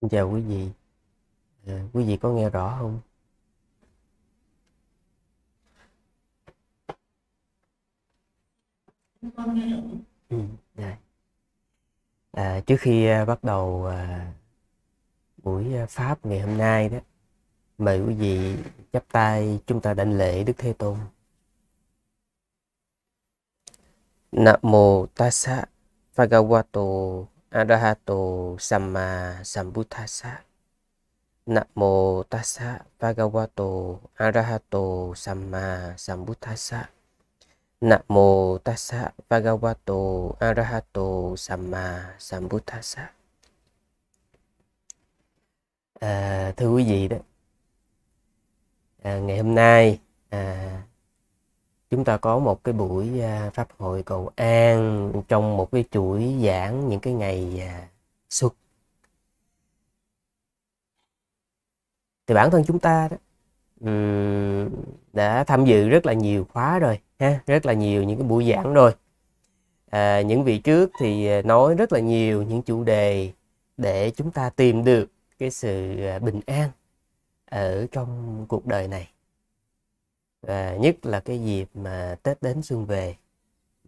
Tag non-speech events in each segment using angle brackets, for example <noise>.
Xin chào quý vị ờ, quý vị có nghe rõ không ừ, à, trước khi à, bắt đầu à, buổi à, pháp ngày hôm nay đó mời quý vị chắp tay chúng ta đảnh lễ đức thế tôn nam mô tassa phagavato Arahato Samma Sambuddhasa namo Tassa Bhagavato Arahato Samma Sambuddhasa namo Tassa Bhagavato Arahato Samma Sambuddhasa à, Thưa quý vị đó à, Ngày hôm nay à, chúng ta có một cái buổi à, pháp hội cầu an trong một cái chuỗi giảng những cái ngày à, xuất thì bản thân chúng ta đó đã tham dự rất là nhiều khóa rồi ha rất là nhiều những cái buổi giảng rồi à, những vị trước thì à, nói rất là nhiều những chủ đề để chúng ta tìm được cái sự bình an ở trong cuộc đời này và nhất là cái dịp mà Tết đến xuân về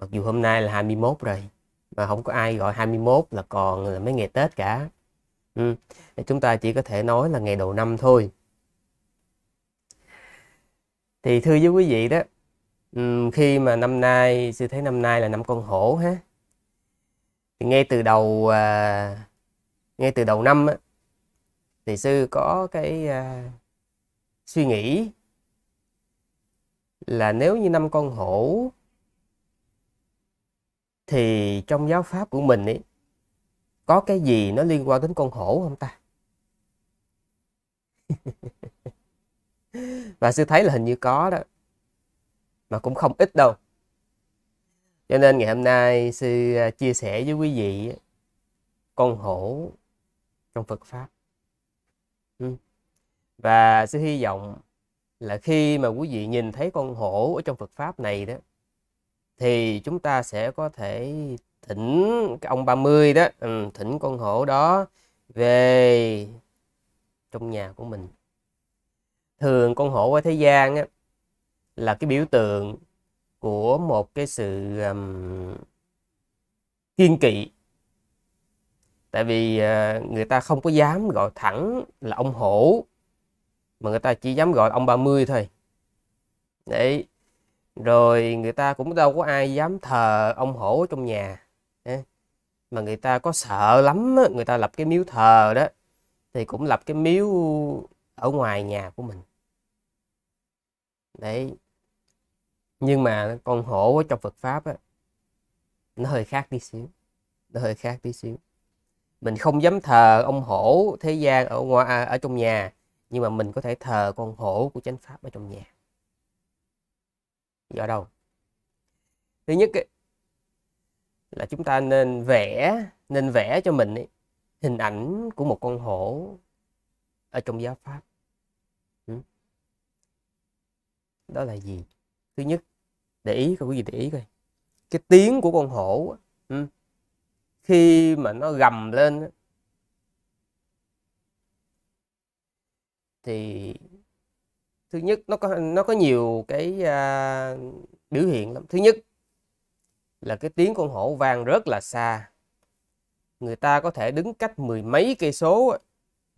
mặc dù hôm nay là 21 rồi mà không có ai gọi 21 là còn là mấy ngày Tết cả ừ. chúng ta chỉ có thể nói là ngày đầu năm thôi thì thưa với quý vị đó ừ, khi mà năm nay sư thấy năm nay là năm con hổ ha thì ngay từ đầu à, ngay từ đầu năm thì sư có cái à, suy nghĩ là nếu như năm con hổ thì trong giáo pháp của mình ấy có cái gì nó liên quan đến con hổ không ta <laughs> và sư thấy là hình như có đó mà cũng không ít đâu cho nên ngày hôm nay sư à, chia sẻ với quý vị con hổ trong Phật pháp ừ. và sư hy vọng là khi mà quý vị nhìn thấy con hổ ở trong Phật pháp này đó thì chúng ta sẽ có thể thỉnh cái ông 30 đó ừ, thỉnh con hổ đó về trong nhà của mình thường con hổ ở thế gian á, là cái biểu tượng của một cái sự um, kiên kỵ tại vì uh, người ta không có dám gọi thẳng là ông hổ mà người ta chỉ dám gọi ông 30 thôi đấy rồi người ta cũng đâu có ai dám thờ ông hổ trong nhà đấy. mà người ta có sợ lắm á. người ta lập cái miếu thờ đó thì cũng lập cái miếu ở ngoài nhà của mình đấy nhưng mà con hổ trong Phật pháp á, nó hơi khác tí xíu nó hơi khác tí xíu mình không dám thờ ông hổ thế gian ở ngoài ở trong nhà nhưng mà mình có thể thờ con hổ của chánh pháp ở trong nhà do đâu thứ nhất là chúng ta nên vẽ nên vẽ cho mình hình ảnh của một con hổ ở trong giáo pháp ừ. đó là gì thứ nhất để ý coi quý vị để ý coi cái tiếng của con hổ ừ, khi mà nó gầm lên thì thứ nhất nó có nó có nhiều cái à, biểu hiện lắm thứ nhất là cái tiếng con hổ vang rất là xa người ta có thể đứng cách mười mấy cây số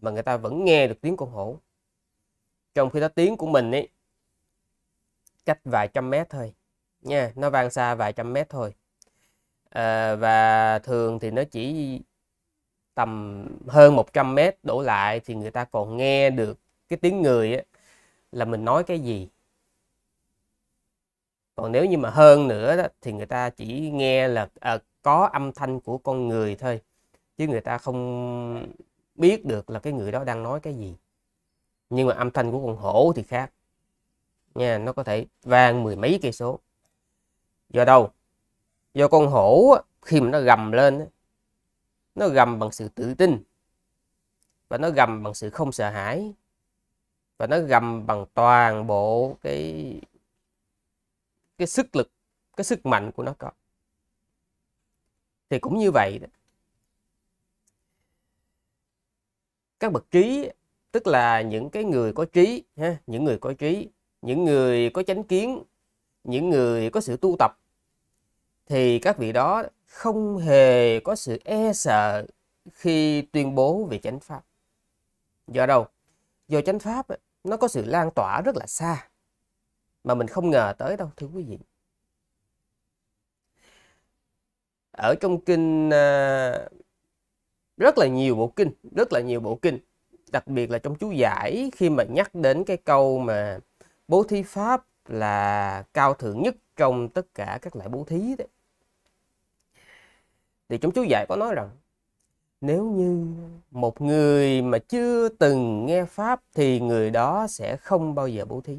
mà người ta vẫn nghe được tiếng con hổ trong khi đó tiếng của mình ấy cách vài trăm mét thôi nha nó vang xa vài trăm mét thôi à, và thường thì nó chỉ tầm hơn 100 mét đổ lại thì người ta còn nghe được cái tiếng người á, là mình nói cái gì còn nếu như mà hơn nữa đó, thì người ta chỉ nghe là à, có âm thanh của con người thôi chứ người ta không biết được là cái người đó đang nói cái gì nhưng mà âm thanh của con hổ thì khác nha nó có thể vang mười mấy cây số do đâu do con hổ khi mà nó gầm lên nó gầm bằng sự tự tin và nó gầm bằng sự không sợ hãi và nó gầm bằng toàn bộ cái cái sức lực cái sức mạnh của nó có thì cũng như vậy đó. các bậc trí tức là những cái người có trí ha những người có trí những người có chánh kiến những người có sự tu tập thì các vị đó không hề có sự e sợ khi tuyên bố về chánh pháp do đâu do chánh pháp nó có sự lan tỏa rất là xa mà mình không ngờ tới đâu thưa quý vị ở trong kinh à, rất là nhiều bộ kinh rất là nhiều bộ kinh đặc biệt là trong chú giải khi mà nhắc đến cái câu mà bố thí pháp là cao thượng nhất trong tất cả các loại bố thí đấy thì trong chú giải có nói rằng nếu như một người mà chưa từng nghe pháp thì người đó sẽ không bao giờ bố thí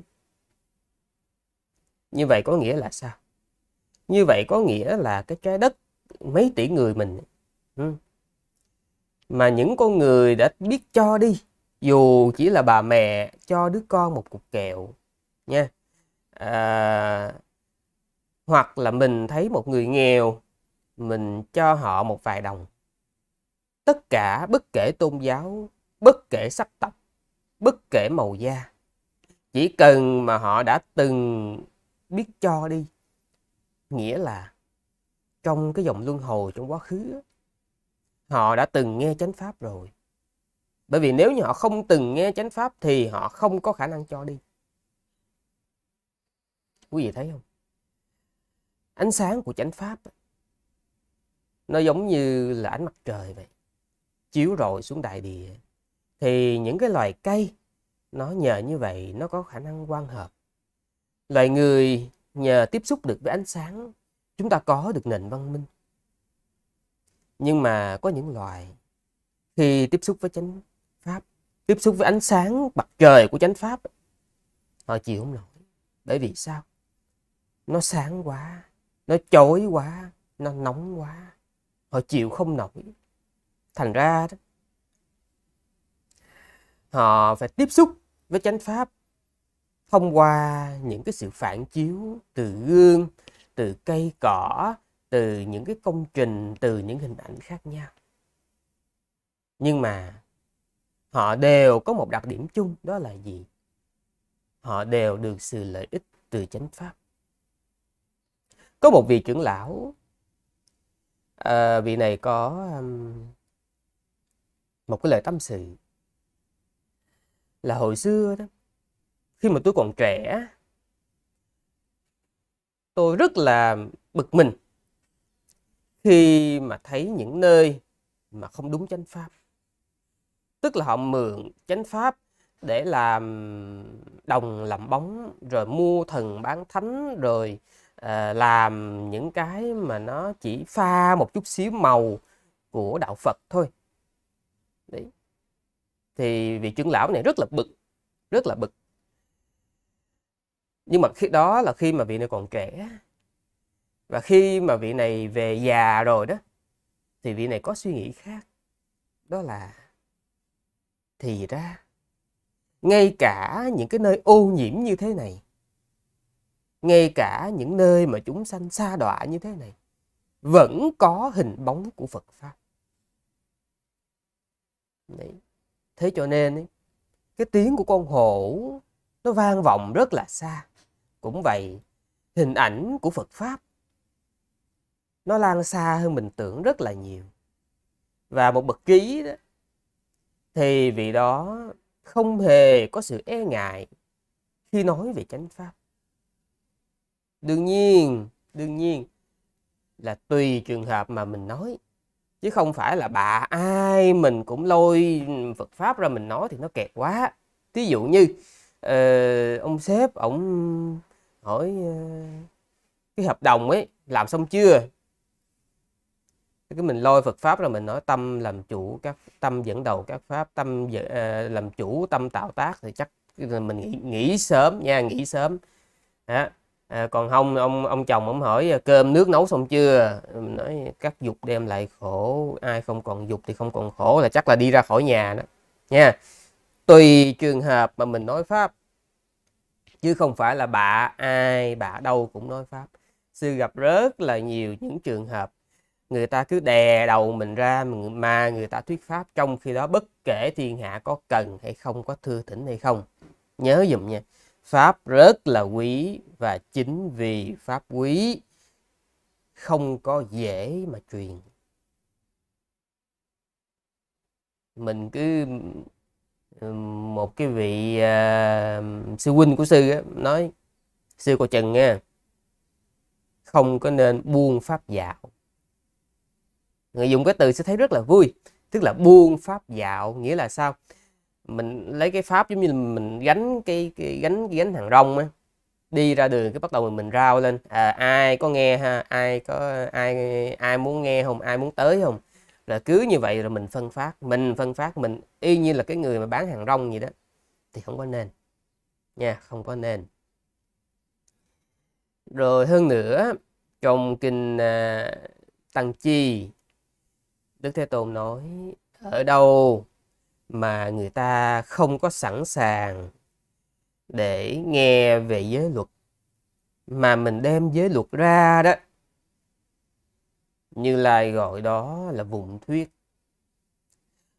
như vậy có nghĩa là sao như vậy có nghĩa là cái trái đất mấy tỷ người mình ừ, mà những con người đã biết cho đi dù chỉ là bà mẹ cho đứa con một cục kẹo nha à, hoặc là mình thấy một người nghèo mình cho họ một vài đồng tất cả bất kể tôn giáo, bất kể sắc tộc, bất kể màu da. Chỉ cần mà họ đã từng biết cho đi, nghĩa là trong cái dòng luân hồi trong quá khứ, họ đã từng nghe chánh pháp rồi. Bởi vì nếu như họ không từng nghe chánh pháp thì họ không có khả năng cho đi. Quý vị thấy không? Ánh sáng của chánh pháp nó giống như là ánh mặt trời vậy chiếu rọi xuống đại địa thì những cái loài cây nó nhờ như vậy nó có khả năng quan hợp loài người nhờ tiếp xúc được với ánh sáng chúng ta có được nền văn minh nhưng mà có những loài khi tiếp xúc với chánh pháp tiếp xúc với ánh sáng mặt trời của chánh pháp họ chịu không nổi bởi vì sao nó sáng quá nó chói quá nó nóng quá họ chịu không nổi thành ra đó, họ phải tiếp xúc với chánh pháp thông qua những cái sự phản chiếu từ gương từ cây cỏ từ những cái công trình từ những hình ảnh khác nhau nhưng mà họ đều có một đặc điểm chung đó là gì họ đều được sự lợi ích từ chánh pháp có một vị trưởng lão à, vị này có um, một cái lời tâm sự là hồi xưa đó khi mà tôi còn trẻ tôi rất là bực mình khi mà thấy những nơi mà không đúng chánh pháp tức là họ mượn chánh pháp để làm đồng làm bóng rồi mua thần bán thánh rồi à, làm những cái mà nó chỉ pha một chút xíu màu của đạo Phật thôi đấy thì vị trưởng lão này rất là bực rất là bực nhưng mà khi đó là khi mà vị này còn trẻ và khi mà vị này về già rồi đó thì vị này có suy nghĩ khác đó là thì ra ngay cả những cái nơi ô nhiễm như thế này ngay cả những nơi mà chúng sanh xa đọa như thế này vẫn có hình bóng của Phật pháp Đấy. thế cho nên ấy, cái tiếng của con hổ nó vang vọng rất là xa cũng vậy hình ảnh của phật pháp nó lan xa hơn mình tưởng rất là nhiều và một bậc trí đó, thì vì đó không hề có sự e ngại khi nói về chánh pháp đương nhiên đương nhiên là tùy trường hợp mà mình nói chứ không phải là bà ai mình cũng lôi Phật pháp ra mình nói thì nó kẹt quá ví dụ như uh, ông sếp ông hỏi uh, cái hợp đồng ấy làm xong chưa cái mình lôi Phật pháp là mình nói tâm làm chủ các tâm dẫn đầu các pháp tâm uh, làm chủ tâm tạo tác thì chắc mình nghĩ, nghĩ sớm nha nghĩ sớm đó à, còn không ông ông chồng ông hỏi à, cơm nước nấu xong chưa nói các dục đem lại khổ ai không còn dục thì không còn khổ là chắc là đi ra khỏi nhà đó nha tùy trường hợp mà mình nói pháp chứ không phải là bà ai bà đâu cũng nói pháp sư gặp rất là nhiều những trường hợp người ta cứ đè đầu mình ra mà người ta thuyết pháp trong khi đó bất kể thiên hạ có cần hay không có thưa thỉnh hay không nhớ dùm nha Pháp rất là quý và chính vì Pháp quý không có dễ mà truyền. Mình cứ một cái vị uh, sư huynh của sư á, nói sư cô Trần nghe không có nên buông pháp dạo người dùng cái từ sẽ thấy rất là vui tức là buông pháp dạo nghĩa là sao mình lấy cái pháp giống như là mình gánh cái, cái gánh cái gánh hàng rong á đi ra đường cái bắt đầu mình mình rao lên à, ai có nghe ha ai có ai ai muốn nghe không ai muốn tới không là cứ như vậy rồi mình phân phát mình phân phát mình y như là cái người mà bán hàng rong gì đó thì không có nên nha không có nên rồi hơn nữa trong kinh à, tăng chi đức thế tôn nói ở đâu mà người ta không có sẵn sàng để nghe về giới luật mà mình đem giới luật ra đó như lai gọi đó là vùng thuyết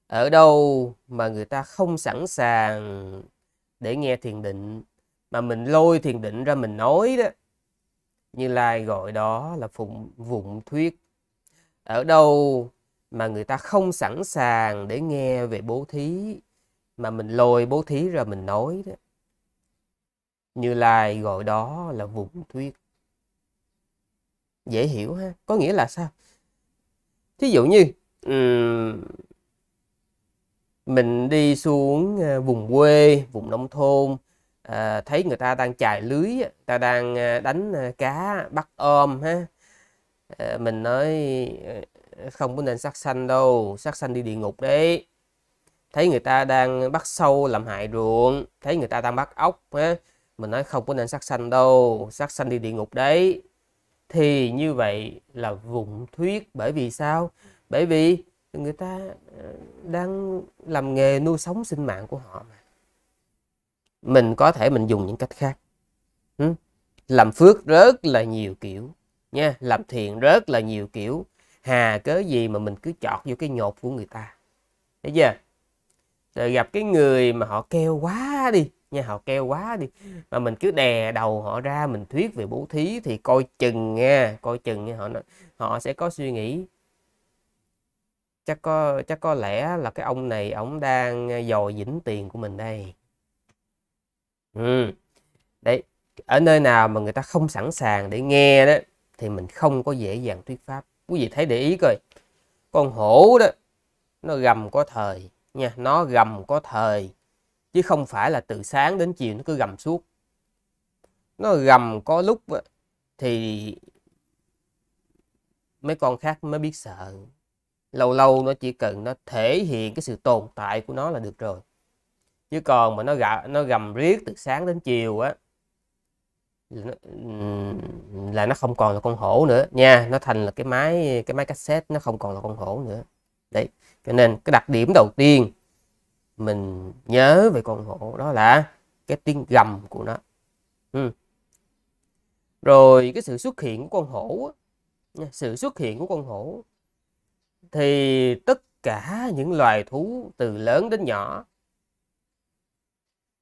ở đâu mà người ta không sẵn sàng để nghe thiền định mà mình lôi thiền định ra mình nói đó như lai gọi đó là phụng vùng thuyết ở đâu mà người ta không sẵn sàng để nghe về bố thí mà mình lôi bố thí ra mình nói đó như lai gọi đó là vùng thuyết dễ hiểu ha có nghĩa là sao thí dụ như um, mình đi xuống à, vùng quê vùng nông thôn à, thấy người ta đang chài lưới ta đang à, đánh à, cá bắt ôm ha à, mình nói không có nên sát sanh đâu sát sanh đi địa ngục đấy thấy người ta đang bắt sâu làm hại ruộng thấy người ta đang bắt ốc á mình nói không có nên sát sanh đâu sát sanh đi địa ngục đấy thì như vậy là vụng thuyết bởi vì sao bởi vì người ta ờ, đang làm nghề nuôi sống sinh mạng của họ mà mình có thể mình dùng những cách khác làm phước rất là nhiều kiểu nha làm thiện rất là nhiều kiểu hà cớ gì mà mình cứ chọt vô cái nhột của người ta thấy chưa rồi gặp cái người mà họ keo quá đi nha họ keo quá đi mà mình cứ đè đầu họ ra mình thuyết về bố thí thì coi chừng nha coi chừng nha họ họ sẽ có suy nghĩ chắc có chắc có lẽ là cái ông này ông đang ờ, dò dĩnh tiền của mình đây ừ. đấy ở nơi nào mà người ta không sẵn sàng để nghe đó thì mình không có dễ dàng thuyết pháp quý vị thấy để ý coi con hổ đó nó gầm có thời nha nó gầm có thời chứ không phải là từ sáng đến chiều nó cứ gầm suốt nó gầm có lúc thì mấy con khác mới biết sợ lâu lâu nó chỉ cần nó thể hiện cái sự tồn tại của nó là được rồi chứ còn mà nó gà, nó gầm riết từ sáng đến chiều á là nó không còn là con hổ nữa nha nó thành là cái máy cái máy cassette nó không còn là con hổ nữa đấy cho nên cái đặc điểm đầu tiên mình nhớ về con hổ đó là cái tiếng gầm của nó ừ. rồi cái sự xuất hiện của con hổ sự xuất hiện của con hổ thì tất cả những loài thú từ lớn đến nhỏ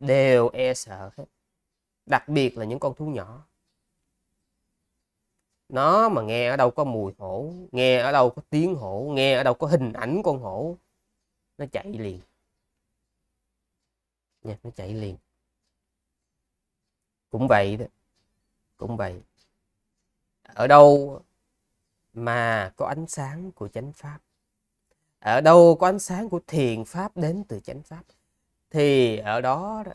đều e sợ hết đặc biệt là những con thú nhỏ nó mà nghe ở đâu có mùi hổ nghe ở đâu có tiếng hổ nghe ở đâu có hình ảnh con hổ nó chạy liền nha nó chạy liền cũng vậy đó cũng vậy ở đâu mà có ánh sáng của chánh pháp ở đâu có ánh sáng của thiền pháp đến từ chánh pháp thì ở đó, đó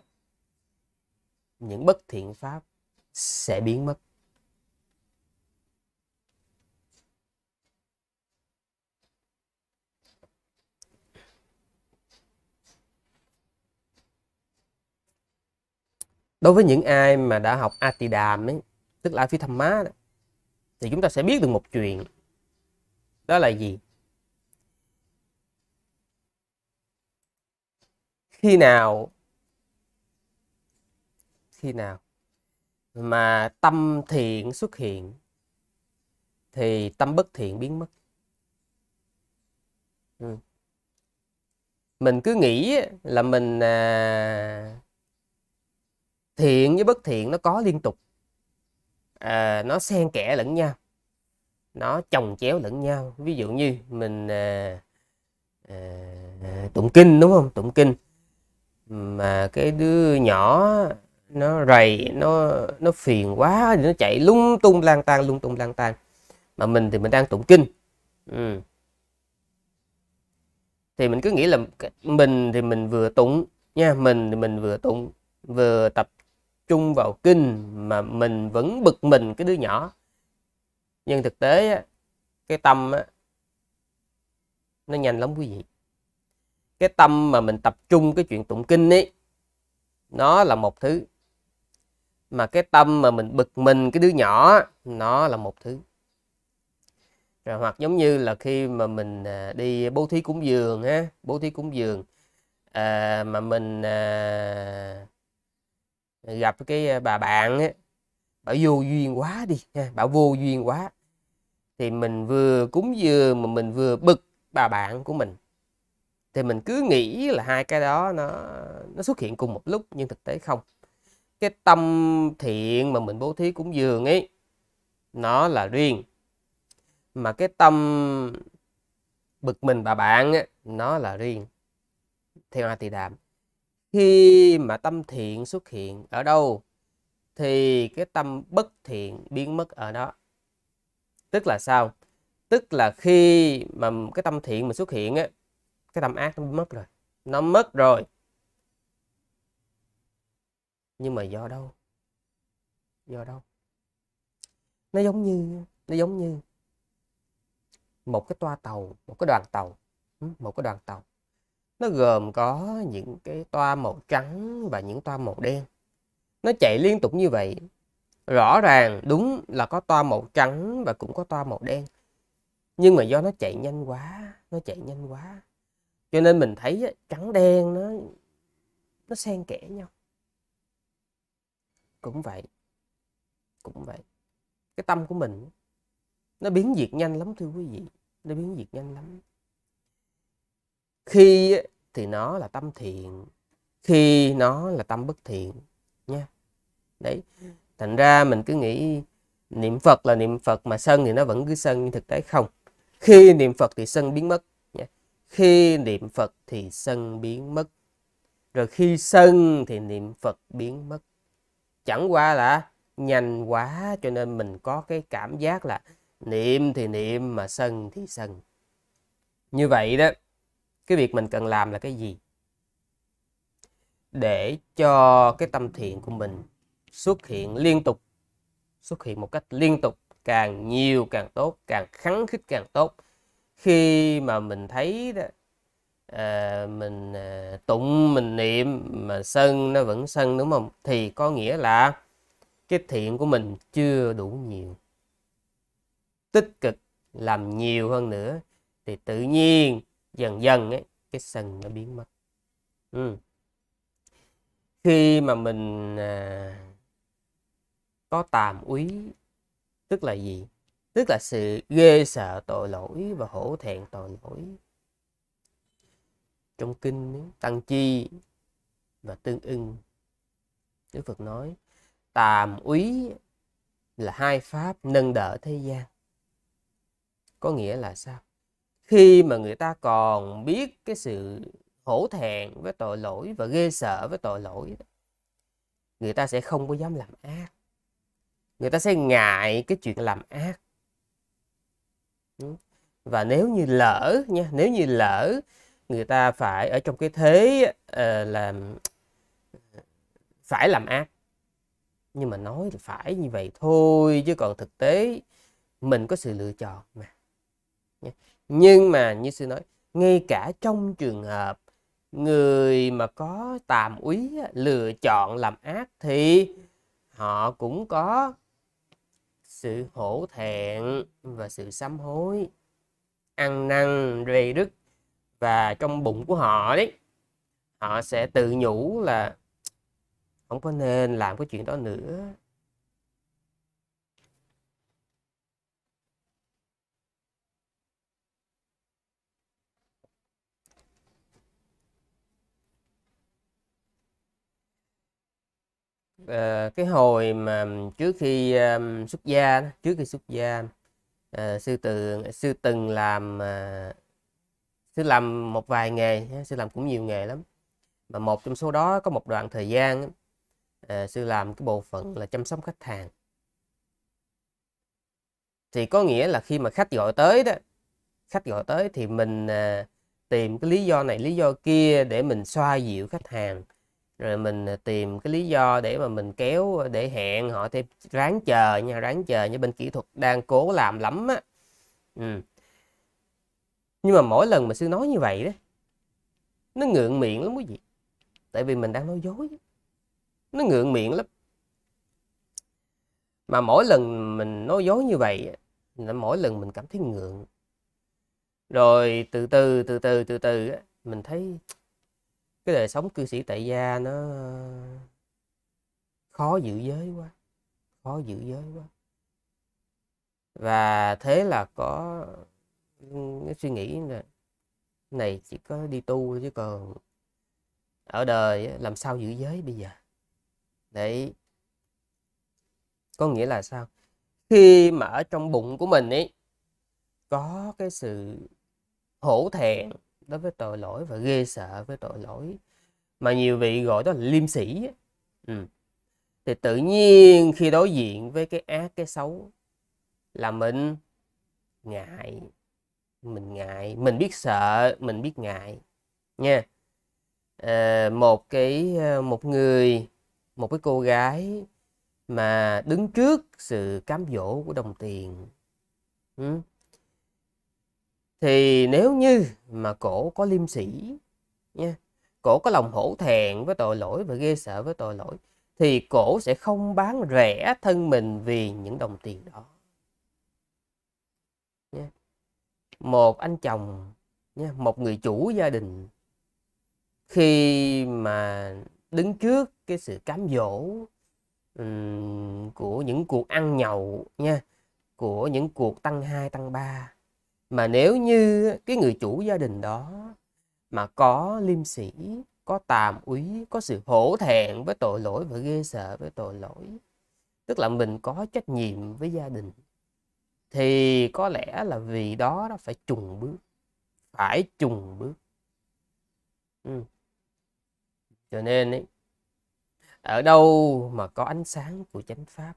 những bất thiện pháp sẽ biến mất đối với những ai mà đã học Atidam ấy, tức là Abhidhamma Má thì chúng ta sẽ biết được một chuyện đó là gì khi nào khi nào mà tâm thiện xuất hiện thì tâm bất thiện biến mất ừ. mình cứ nghĩ là mình à, thiện với bất thiện nó có liên tục à, nó xen kẽ lẫn nhau nó chồng chéo lẫn nhau ví dụ như mình à, à, tụng kinh đúng không tụng kinh mà cái đứa nhỏ nó rầy nó nó phiền quá nó chạy lung tung lang tang lung tung lang tang mà mình thì mình đang tụng kinh ừ. thì mình cứ nghĩ là mình thì mình vừa tụng nha mình thì mình vừa tụng vừa tập trung vào kinh mà mình vẫn bực mình cái đứa nhỏ nhưng thực tế cái tâm nó nhanh lắm quý vị cái tâm mà mình tập trung cái chuyện tụng kinh ấy nó là một thứ mà cái tâm mà mình bực mình cái đứa nhỏ nó là một thứ rồi hoặc giống như là khi mà mình à, đi bố thí cúng dường ha bố thí cúng dường à, mà mình à, gặp cái à, bà bạn ấy, bảo vô duyên quá đi ha bảo vô duyên quá thì mình vừa cúng dường mà mình vừa bực bà bạn của mình thì mình cứ nghĩ là hai cái đó nó nó xuất hiện cùng một lúc nhưng thực tế không cái tâm thiện mà mình bố thí cúng dường ấy nó là riêng mà cái tâm bực mình bà bạn ấy, nó là riêng theo a tỳ đàm khi mà tâm thiện xuất hiện ở đâu thì cái tâm bất thiện biến mất ở đó tức là sao tức là khi mà cái tâm thiện mình xuất hiện ấy cái tâm ác nó mất rồi nó mất rồi nhưng mà do đâu do đâu nó giống như nó giống như một cái toa tàu một cái đoàn tàu ừ, một cái đoàn tàu nó gồm có những cái toa màu trắng và những toa màu đen nó chạy liên tục như vậy rõ ràng đúng là có toa màu trắng và cũng có toa màu đen nhưng mà do nó chạy nhanh quá nó chạy nhanh quá cho nên mình thấy trắng đen nó nó xen kẽ nhau cũng vậy cũng vậy cái tâm của mình nó biến diệt nhanh lắm thưa quý vị nó biến diệt nhanh lắm khi thì nó là tâm thiện khi nó là tâm bất thiện nha đấy thành ra mình cứ nghĩ niệm phật là niệm phật mà sân thì nó vẫn cứ sân nhưng thực tế không khi niệm phật thì sân biến mất nha. khi niệm phật thì sân biến mất rồi khi sân thì niệm phật biến mất chẳng qua là nhanh quá cho nên mình có cái cảm giác là niệm thì niệm mà sân thì sân như vậy đó cái việc mình cần làm là cái gì để cho cái tâm thiện của mình xuất hiện liên tục xuất hiện một cách liên tục càng nhiều càng tốt càng khắng khích càng tốt khi mà mình thấy đó, à, mình à, tụng mình niệm mà sân nó vẫn sân đúng không thì có nghĩa là cái thiện của mình chưa đủ nhiều tích cực làm nhiều hơn nữa thì tự nhiên dần dần ấy, cái sân nó biến mất ừ. khi mà mình à, có tàm úy tức là gì tức là sự ghê sợ tội lỗi và hổ thẹn tội lỗi trong kinh tăng chi và tương ưng đức phật nói tàm úy là hai pháp nâng đỡ thế gian có nghĩa là sao khi mà người ta còn biết cái sự hổ thẹn với tội lỗi và ghê sợ với tội lỗi người ta sẽ không có dám làm ác người ta sẽ ngại cái chuyện làm ác và nếu như lỡ nha nếu như lỡ người ta phải ở trong cái thế uh, ờ, là phải làm ác nhưng mà nói thì phải như vậy thôi chứ còn thực tế mình có sự lựa chọn mà nhưng mà như sư nói ngay cả trong trường hợp người mà có tàm úy lựa chọn làm ác thì họ cũng có sự hổ thẹn và sự sám hối ăn năn rầy rứt và trong bụng của họ đấy họ sẽ tự nhủ là không có nên làm cái chuyện đó nữa à, cái hồi mà trước khi um, xuất gia trước khi xuất gia à, sư từ sư từng làm à, sư làm một vài nghề sư làm cũng nhiều nghề lắm mà một trong số đó có một đoạn thời gian à, sư làm cái bộ phận là chăm sóc khách hàng thì có nghĩa là khi mà khách gọi tới đó khách gọi tới thì mình à, tìm cái lý do này lý do kia để mình xoa dịu khách hàng rồi mình à, tìm cái lý do để mà mình kéo để hẹn họ thêm ráng chờ nha ráng chờ như bên kỹ thuật đang cố làm lắm á ừ nhưng mà mỗi lần mà sư nói như vậy đó nó ngượng miệng lắm quý vị tại vì mình đang nói dối nó ngượng miệng lắm mà mỗi lần mình nói dối như vậy là mỗi lần mình cảm thấy ngượng rồi từ từ từ từ từ từ mình thấy cái đời sống cư sĩ tại gia nó khó giữ giới quá khó giữ giới quá và thế là có cái suy nghĩ là này chỉ có đi tu chứ còn ở đời làm sao giữ giới bây giờ đấy có nghĩa là sao khi mà ở trong bụng của mình ấy có cái sự hổ thẹn đối với tội lỗi và ghê sợ với tội lỗi mà nhiều vị gọi đó là liêm sĩ ừ. thì tự nhiên khi đối diện với cái ác cái xấu là mình ngại mình ngại mình biết sợ mình biết ngại nha à, một cái ờ, một người một cái cô gái mà đứng trước sự cám dỗ của đồng tiền ừ. thì nếu như mà cổ có liêm sĩ nha cổ có lòng hổ thẹn với tội lỗi và ghê sợ với tội lỗi thì cổ sẽ không bán rẻ thân mình vì những đồng tiền đó một anh chồng nha một người chủ gia đình khi mà đứng trước cái sự cám dỗ um, của những cuộc ăn nhậu nha của những cuộc tăng hai tăng ba mà nếu như cái người chủ gia đình đó mà có liêm sĩ có tàm úy có sự hổ thẹn với tội lỗi và ghê sợ với tội lỗi tức là mình có trách nhiệm với gia đình thì có lẽ là vì đó nó phải trùng bước phải trùng bước ừ. cho nên ấy, ở đâu mà có ánh sáng của chánh pháp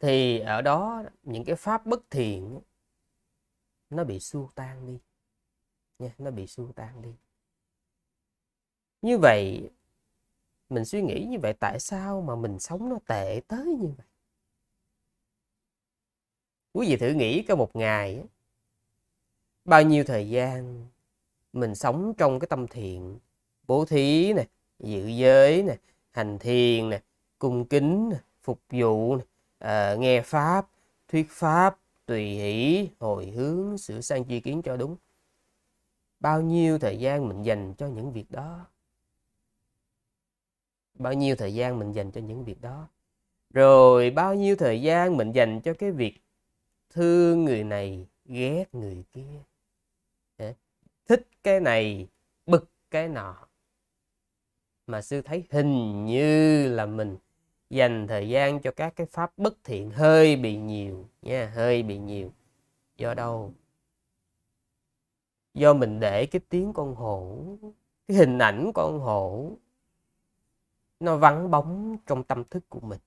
thì ở đó những cái pháp bất thiện nó bị xua tan đi nha nó bị xua tan đi như vậy mình suy nghĩ như vậy tại sao mà mình sống nó tệ tới như vậy Quý vị thử nghĩ có một ngày bao nhiêu thời gian mình sống trong cái tâm thiện, bố thí nè, dự giới nè, hành thiền nè, cung kính nè, phục vụ nè, à, nghe pháp, thuyết pháp, tùy hỷ, hồi hướng, sửa sang chi kiến cho đúng. Bao nhiêu thời gian mình dành cho những việc đó? Bao nhiêu thời gian mình dành cho những việc đó? Rồi bao nhiêu thời gian mình dành cho cái việc thương người này ghét người kia thích cái này bực cái nọ mà sư thấy hình như là mình dành thời gian cho các cái pháp bất thiện hơi bị nhiều nha hơi bị nhiều do đâu do mình để cái tiếng con hổ cái hình ảnh con hổ nó vắng bóng trong tâm thức của mình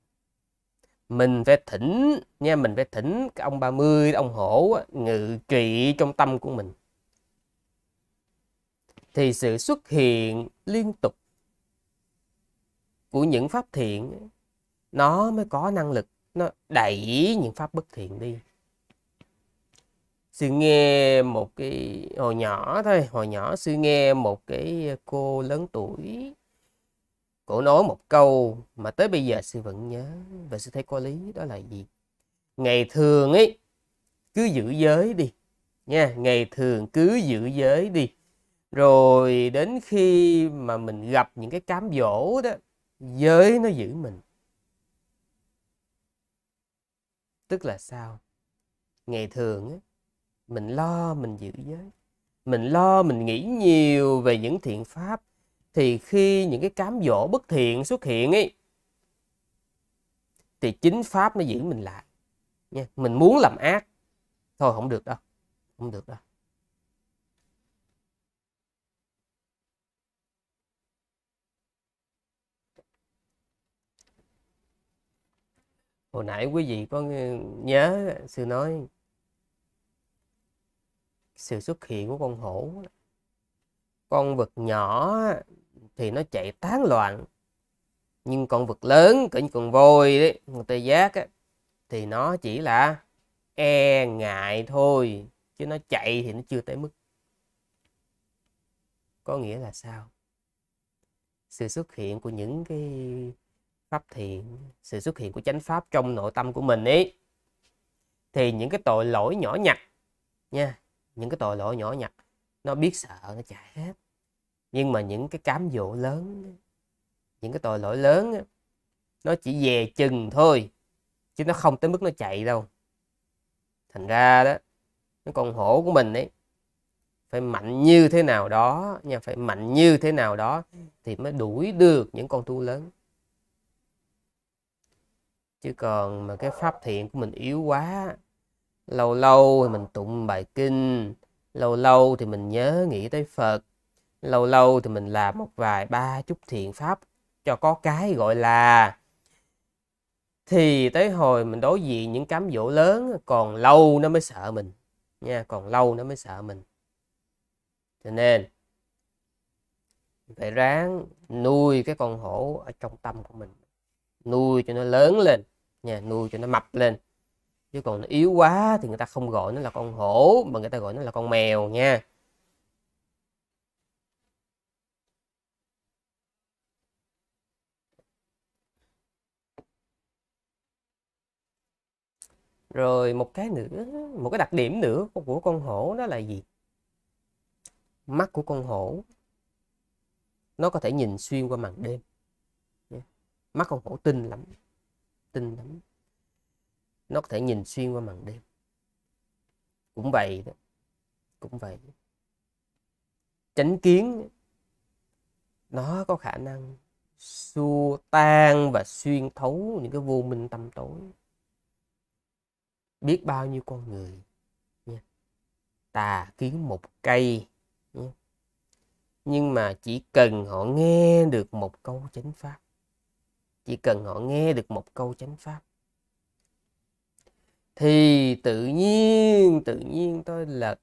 mình phải thỉnh nha mình phải thỉnh cái ông 30 ông hổ ngự trị trong tâm của mình thì sự xuất hiện liên tục của những pháp thiện nó mới có năng lực nó đẩy những pháp bất thiện đi sư nghe một cái hồi nhỏ thôi hồi nhỏ sư nghe một cái cô lớn tuổi Cổ nói một câu mà tới bây giờ sư vẫn nhớ và sư thấy có lý đó là gì? Ngày thường ấy cứ giữ giới đi nha, ngày thường cứ giữ giới đi. Rồi đến khi mà mình gặp những cái cám dỗ đó, giới nó giữ mình. Tức là sao? Ngày thường ấy, mình lo mình giữ giới, mình lo mình nghĩ nhiều về những thiện pháp thì khi những cái cám dỗ bất thiện xuất hiện ấy thì chính pháp nó giữ mình lại nha mình muốn làm ác thôi không được đâu không được đâu hồi nãy quý vị có nhớ sư nói sự xuất hiện của con hổ con vật nhỏ thì nó chạy tán loạn nhưng con vật lớn cỡ như con voi đấy con tê giác á, thì nó chỉ là e ngại thôi chứ nó chạy thì nó chưa tới mức có nghĩa là sao sự xuất hiện của những cái pháp thiện sự xuất hiện của chánh pháp trong nội tâm của mình ấy thì những cái tội lỗi nhỏ nhặt nha những cái tội lỗi nhỏ nhặt nó biết sợ nó chạy hết nhưng mà những cái cám dỗ lớn những cái tội lỗi lớn nó chỉ về chừng thôi chứ nó không tới mức nó chạy đâu thành ra đó cái con hổ của mình ấy phải mạnh như thế nào đó nha phải mạnh như thế nào đó thì mới đuổi được những con thú lớn chứ còn mà cái pháp thiện của mình yếu quá lâu lâu thì mình tụng bài kinh lâu lâu thì mình nhớ nghĩ tới phật lâu lâu thì mình làm một vài ba chút thiện pháp cho có cái gọi là thì tới hồi mình đối diện những cám dỗ lớn còn lâu nó mới sợ mình nha còn lâu nó mới sợ mình cho nên phải ráng nuôi cái con hổ ở trong tâm của mình nuôi cho nó lớn lên nha nuôi cho nó mập lên chứ còn nó yếu quá thì người ta không gọi nó là con hổ mà người ta gọi nó là con mèo nha rồi một cái nữa một cái đặc điểm nữa của con hổ đó là gì mắt của con hổ nó có thể nhìn xuyên qua màn đêm mắt con hổ tinh lắm tinh lắm nó có thể nhìn xuyên qua màn đêm cũng vậy đó cũng vậy chánh kiến nó có khả năng xua tan và xuyên thấu những cái vô minh tâm tối biết bao nhiêu con người nha. tà kiến một cây nha. nhưng mà chỉ cần họ nghe được một câu chánh pháp chỉ cần họ nghe được một câu chánh pháp thì tự nhiên tự nhiên tôi lật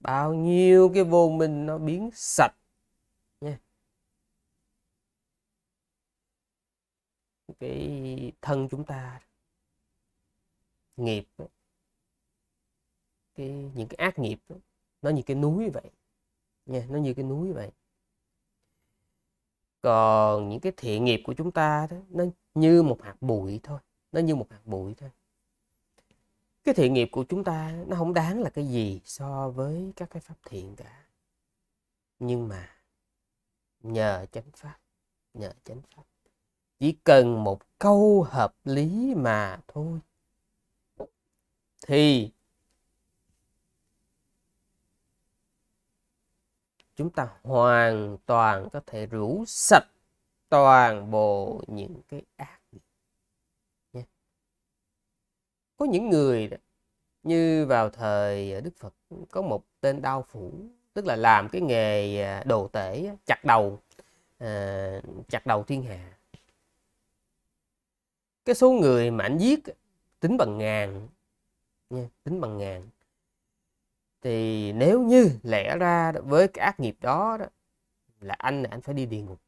bao nhiêu cái vô minh nó biến sạch nha cái thân chúng ta nghiệp cái những cái ác nghiệp nó như cái núi vậy nha nó như cái núi vậy còn những cái thiện nghiệp của chúng ta đó nó như một hạt bụi thôi nó như một hạt bụi thôi cái thiện nghiệp của chúng ta nó không đáng là cái gì so với các cái pháp thiện cả nhưng mà nhờ chánh pháp nhờ chánh pháp chỉ cần một câu hợp lý mà thôi thì chúng ta hoàn toàn có thể rũ sạch toàn bộ những cái ác Nha. có những người như vào thời ờ, Đức Phật có một tên đau phủ tức là làm cái nghề à, đồ tể chặt đầu à, chặt đầu thiên hạ cái số người mà anh giết tính bằng ngàn nha, tính bằng ngàn thì nếu như lẽ ra với cái ác nghiệp đó, đó là anh là anh phải đi địa ngục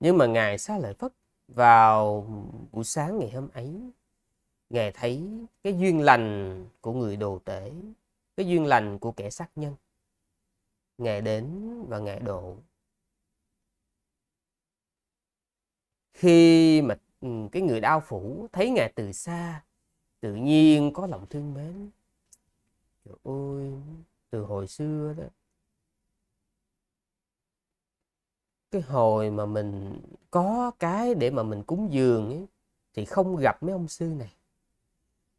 nhưng mà ngài xá lợi phất vào buổi sáng ngày hôm ấy ngài thấy cái duyên lành của người đồ tể cái duyên lành của kẻ sát nhân ngài đến và ngài độ khi mà ừ, cái người đau phủ thấy ngài từ xa tự nhiên có lòng thương mến trời ơi từ hồi xưa đó cái hồi mà mình có cái để mà mình cúng dường ấy, thì không gặp mấy ông sư này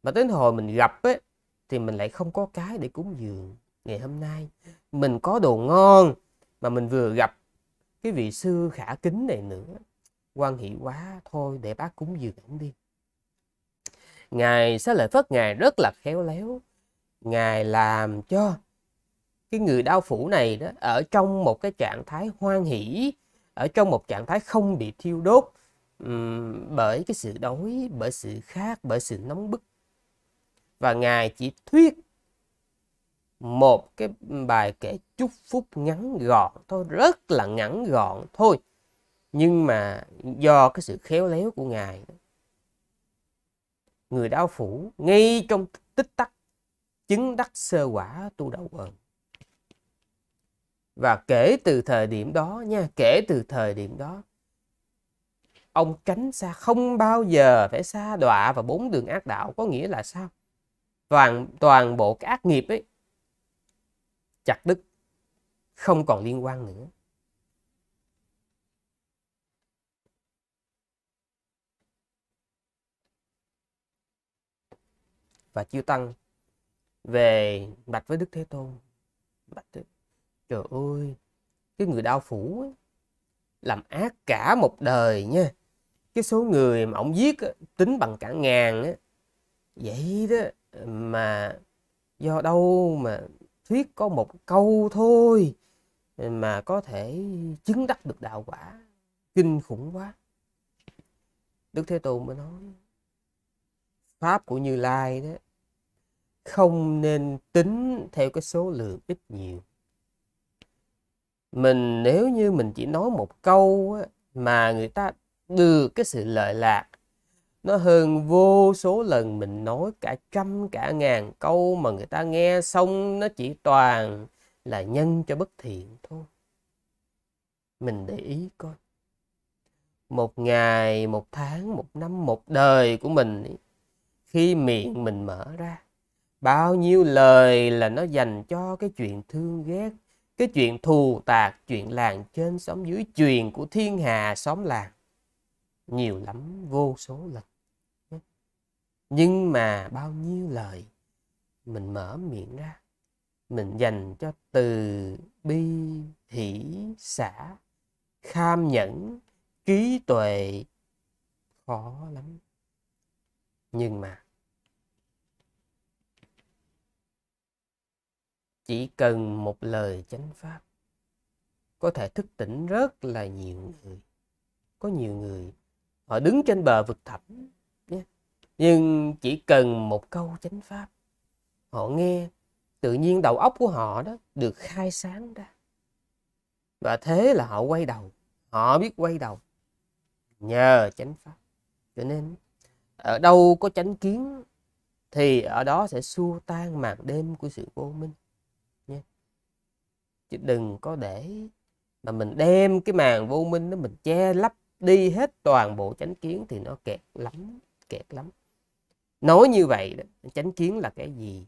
mà đến hồi mình gặp ấy, thì mình lại không có cái để cúng dường ngày hôm nay mình có đồ ngon mà mình vừa gặp cái vị sư khả kính này nữa quan hệ quá thôi để bác cúng dường ổng đi Ngài sẽ lợi Phất Ngài rất là khéo léo. Ngài làm cho cái người đau phủ này đó ở trong một cái trạng thái hoan hỷ, ở trong một trạng thái không bị thiêu đốt um, bởi cái sự đói, bởi sự khát, bởi sự nóng bức. Và Ngài chỉ thuyết một cái bài kể chúc phúc ngắn gọn thôi, rất là ngắn gọn thôi. Nhưng mà do cái sự khéo léo của Ngài đó, người đau phủ ngay trong tích tắc chứng đắc sơ quả tu đầu quần và kể từ thời điểm đó nha kể từ thời điểm đó ông tránh xa không bao giờ phải xa đọa vào bốn đường ác đạo có nghĩa là sao toàn toàn bộ các ác nghiệp ấy chặt đứt không còn liên quan nữa và chiêu tăng về bạch với đức thế tôn bạch thế... trời ơi cái người đau phủ ấy, làm ác cả một đời nha cái số người mà ông giết tính bằng cả ngàn ấy. vậy đó mà do đâu mà thuyết có một câu thôi mà có thể chứng đắc được đạo quả kinh khủng quá đức thế tôn mới nói pháp của như lai đó không nên tính theo cái số lượng ít nhiều mình nếu như mình chỉ nói một câu á, mà người ta được cái sự lợi lạc nó hơn vô số lần mình nói cả trăm cả ngàn câu mà người ta nghe xong nó chỉ toàn là nhân cho bất thiện thôi mình để ý coi một ngày một tháng một năm một đời của mình khi miệng mình mở ra bao nhiêu lời là nó dành cho cái chuyện thương ghét cái chuyện thù tạc chuyện làng trên xóm dưới chuyện của thiên hà xóm làng nhiều lắm vô số lần nhưng mà bao nhiêu lời mình mở miệng ra mình dành cho từ bi hỷ xã kham nhẫn trí tuệ khó lắm nhưng mà chỉ cần một lời chánh pháp có thể thức tỉnh rất là nhiều người có nhiều người họ đứng trên bờ vực thẳm nhưng chỉ cần một câu chánh pháp họ nghe tự nhiên đầu óc của họ đó được khai sáng ra và thế là họ quay đầu họ biết quay đầu nhờ chánh pháp cho nên ở đâu có chánh kiến thì ở đó sẽ xua tan màn đêm của sự vô minh chứ đừng có để mà mình đem cái màn vô minh đó mình che lấp đi hết toàn bộ chánh kiến thì nó kẹt lắm kẹt lắm nói như vậy đó chánh kiến là cái gì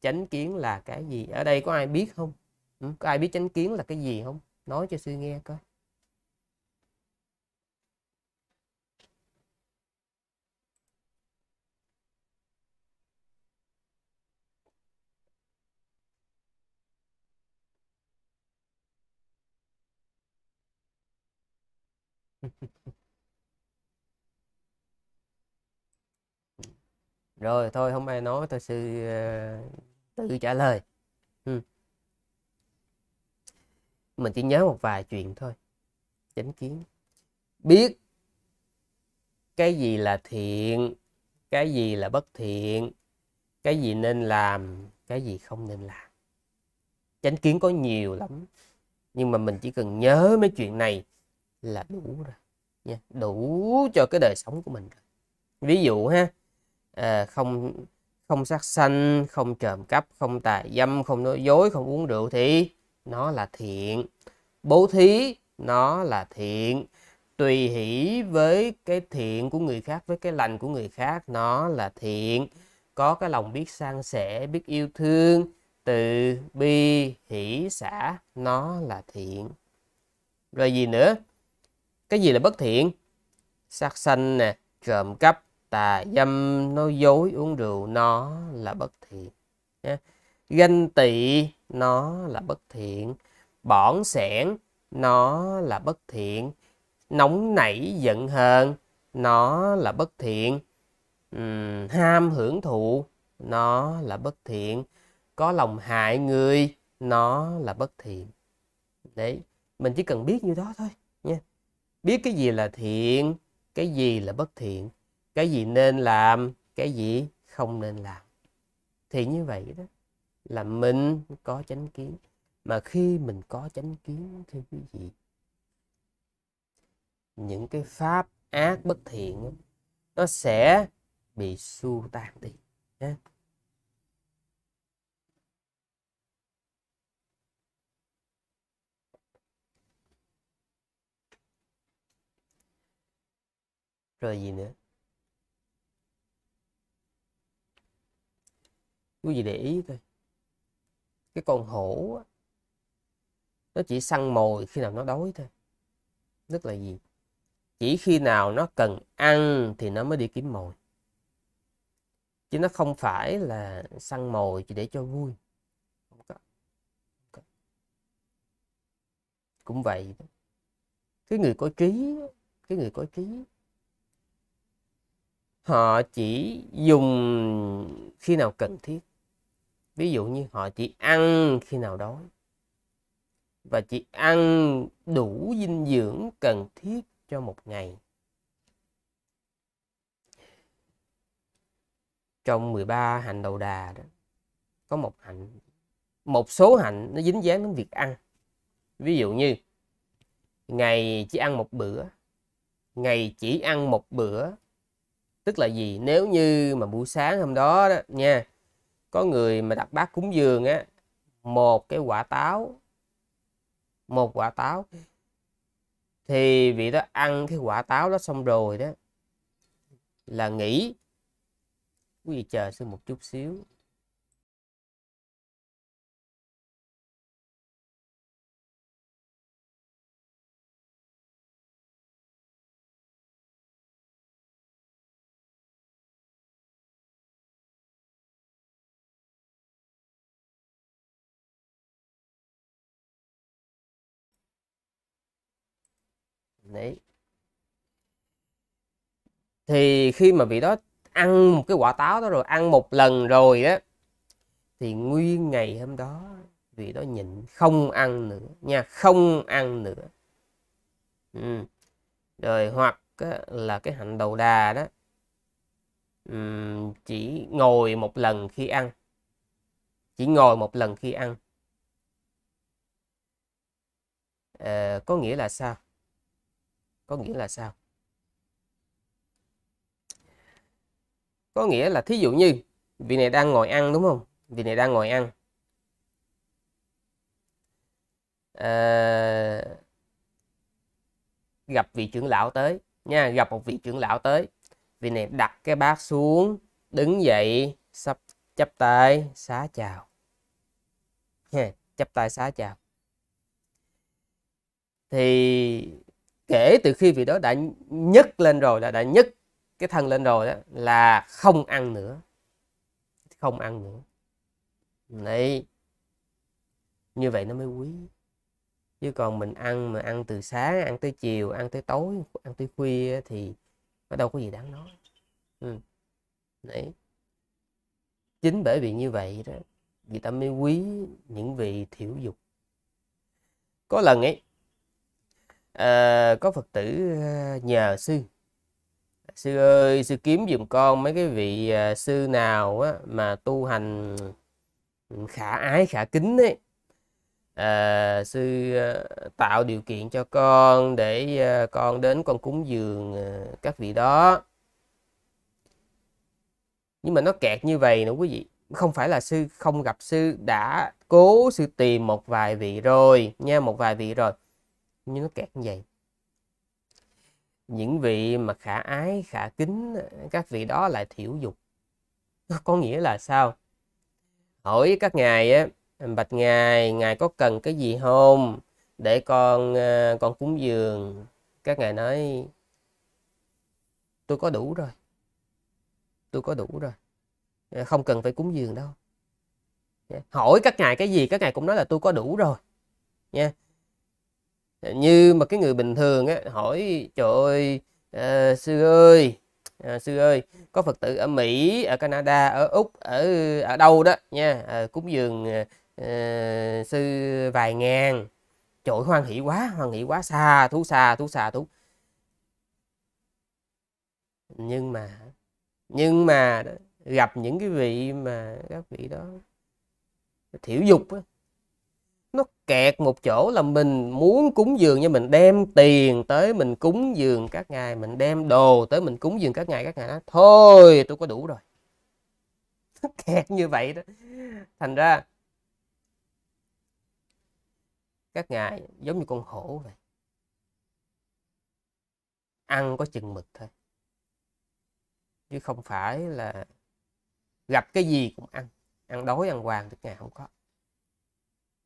chánh kiến là cái gì ở đây có ai biết không có ai biết chánh kiến là cái gì không nói cho sư nghe coi <laughs> rồi thôi không ai nói tôi sẽ uh, ờ, tự trả lời ừ. mình chỉ nhớ một vài chuyện thôi chánh kiến biết cái gì là thiện cái gì là bất thiện cái gì nên làm cái gì không nên làm chánh kiến có nhiều lắm nhưng mà mình chỉ cần nhớ mấy chuyện này là đủ rồi nha đủ cho cái đời sống của mình rồi ví dụ ha à, không không sát sanh không trộm cắp không tà dâm không nói dối không uống rượu thì nó là thiện bố thí nó là thiện tùy hỷ với cái thiện của người khác với cái lành của người khác nó là thiện có cái lòng biết san sẻ biết yêu thương từ bi hỷ xã nó là thiện rồi gì nữa cái gì là bất thiện sát sanh nè trộm cắp tà dâm nói dối uống rượu nó là bất thiện nha. ganh tị nó là bất thiện bỏn sẻn nó là bất thiện nóng nảy giận hờn nó là bất thiện uhm, ham hưởng thụ nó là bất thiện có lòng hại người nó là bất thiện đấy mình chỉ cần biết như đó thôi biết cái gì là thiện cái gì là bất thiện cái gì nên làm cái gì không nên làm thì như vậy đó là mình có chánh kiến mà khi mình có chánh kiến thì quý vị những cái pháp ác bất thiện nó sẽ bị xua tan đi rồi gì nữa quý vị để ý thôi cái con hổ á, nó chỉ săn mồi khi nào nó đói thôi tức là gì chỉ khi nào nó cần ăn thì nó mới đi kiếm mồi chứ nó không phải là săn mồi chỉ để cho vui không có. Không có. cũng vậy cái người có trí cái người có trí họ chỉ dùng khi nào cần thiết ví dụ như họ chỉ ăn khi nào đói và chỉ ăn đủ dinh dưỡng cần thiết cho một ngày trong 13 hạnh đầu đà đó có một hạnh một số hạnh nó dính dáng đến việc ăn ví dụ như ngày chỉ ăn một bữa ngày chỉ ăn một bữa tức là gì nếu như mà buổi sáng hôm đó, đó nha có người mà đặt bát cúng dường á một cái quả táo một quả táo thì vị đó ăn cái quả táo đó xong rồi đó là nghỉ quý vị chờ sư một chút xíu đấy thì khi mà vị đó ăn một cái quả táo đó rồi ăn một lần rồi đó thì nguyên ngày hôm đó vị đó nhịn không ăn nữa nha không ăn nữa ừ. rồi hoặc là cái hạnh đầu đà đó chỉ ngồi một lần khi ăn chỉ ngồi một lần khi ăn à, có nghĩa là sao có nghĩa là sao có nghĩa là thí dụ như vị này đang ngồi ăn đúng không vị này đang ngồi ăn à, gặp vị trưởng lão tới nha gặp một vị trưởng lão tới vị này đặt cái bát xuống đứng dậy sắp chắp tay xá chào nha chắp tay xá chào thì kể từ khi vị đó đã nhấc lên rồi là đã nhấc cái thân lên rồi đó là không ăn nữa không ăn nữa đấy như vậy nó mới quý chứ còn mình ăn mà ăn từ sáng ăn tới chiều ăn tới tối ăn tới khuya thì ở đâu có gì đáng nói ừ. đấy chính bởi vì như vậy đó người ta mới quý những vị thiểu dục có lần ấy à, có phật tử ờ, nhờ sư sư ơi sư kiếm dùm con mấy cái vị ờ, sư nào á, mà tu hành ừ, khả ái khả kính ấy à, sư tạo điều kiện cho con để con đến con cúng dường các vị đó nhưng mà nó kẹt như vậy nữa quý vị không phải là sư không gặp sư đã cố sư tìm một vài vị rồi nha một vài vị rồi nhưng nó kẹt như vậy những vị mà khả ái khả kính các vị đó lại thiểu dục <laughs> có nghĩa là sao hỏi các ngài á bạch ngài ngài có cần cái gì không để con ờ, con cúng dường các ngài nói tôi có đủ rồi tôi có đủ rồi không cần phải cúng dường đâu hỏi các ngài cái gì các ngài cũng nói là tôi có đủ rồi nha như mà cái người bình thường á, hỏi trời ơi à, sư ơi à, sư ơi có phật tử ở mỹ ở canada ở úc ở ở đâu đó nha à, cúng dường à, à sư vài ngàn trời hoan hỷ quá hoan hỷ quá xa thú xa thú xa thú nhưng mà nhưng mà gặp những cái vị mà các vị đó thiểu dục á kẹt một chỗ là mình muốn cúng dường như mình đem tiền tới mình cúng dường các ngài mình đem đồ tới mình cúng dường các ngài các ngài nói thôi tôi có đủ rồi <laughs> kẹt như vậy đó thành ra các ngài giống như con hổ vậy ăn có chừng mực thôi chứ không phải là gặp cái gì cũng ăn ăn đói ăn hoàng các ngài không có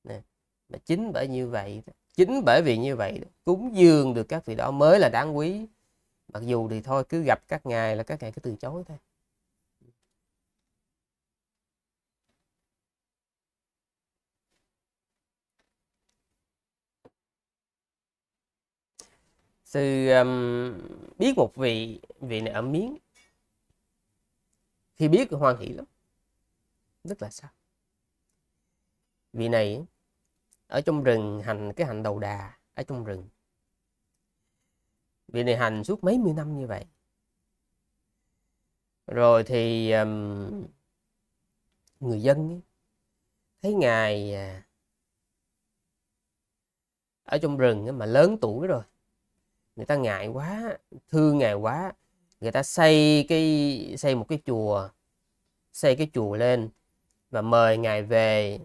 nè mà chính bởi như vậy chính bởi vì như vậy cúng dường được các vị đó mới là đáng quý mặc dù thì thôi cứ gặp các ngài là các ngài cứ từ chối thôi sư um, biết một vị vị này ở miếng thì biết hoan hỷ lắm rất là sao vị này ở trong rừng hành cái hành đầu đà ở trong rừng vị này hành suốt mấy mươi năm như vậy rồi thì um, người dân ấy, thấy ngài à, ở trong rừng ấy, mà lớn tuổi rồi người ta ngại quá thương ngài quá người ta xây cái xây một cái chùa xây cái chùa lên và mời ngài về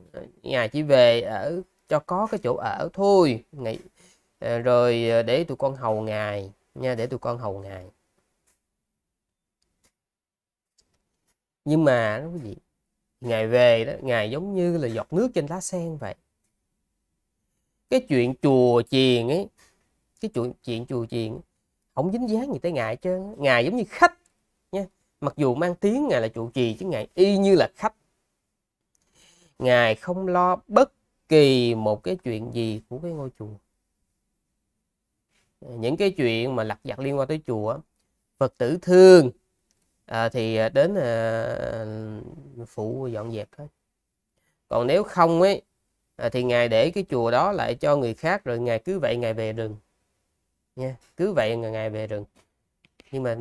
ngài chỉ về ở cho có cái chỗ ở thôi ngày ờ, rồi ờ, để tụi con hầu ngài nha để tụi con hầu ngài nhưng mà đó gì, ngài về đó ngài giống như là giọt nước trên lá sen vậy cái chuyện chùa chiền ấy cái chuyện chuyện chùa chiền không dính dáng gì tới ngài chứ ngài giống như khách nha mặc dù mang tiếng ngài là trụ trì chứ ngài y như là khách ngài không lo bất kỳ một cái chuyện gì của cái ngôi chùa à, những cái chuyện mà lặt vặt liên quan tới chùa phật tử thương à, thì à, đến à, phụ dọn dẹp thôi. còn nếu không ấy à, thì ngài để cái chùa đó lại cho người khác rồi ngài cứ vậy ngài về rừng nha cứ vậy ngài về rừng nhưng mà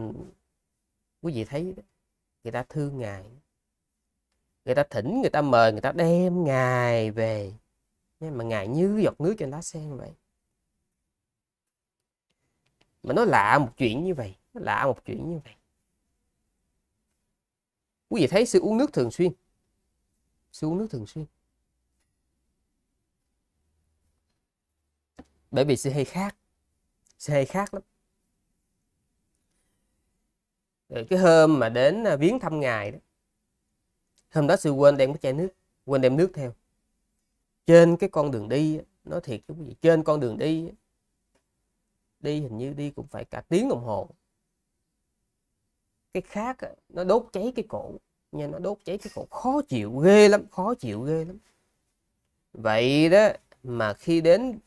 quý vị thấy người ta thương ngài người ta thỉnh người ta mời người ta đem ngài về nhưng mà ngài như giọt nước trên lá sen vậy mà nó lạ một chuyện như vậy nó lạ một chuyện như vậy quý vị thấy sự uống nước thường xuyên sự uống nước thường xuyên bởi vì sự hay khác sự hay khác lắm Rồi cái hôm mà đến à, viếng thăm ngài đó hôm đó sư quên đem cái chai nước quên đem nước theo trên cái con đường đi nó thiệt chứ gì trên con đường đi đi hình như đi cũng phải cả tiếng đồng hồ cái khác nó đốt cháy cái cổ nha nó đốt cháy cái cổ khó chịu ghê lắm khó chịu ghê lắm vậy đó mà khi đến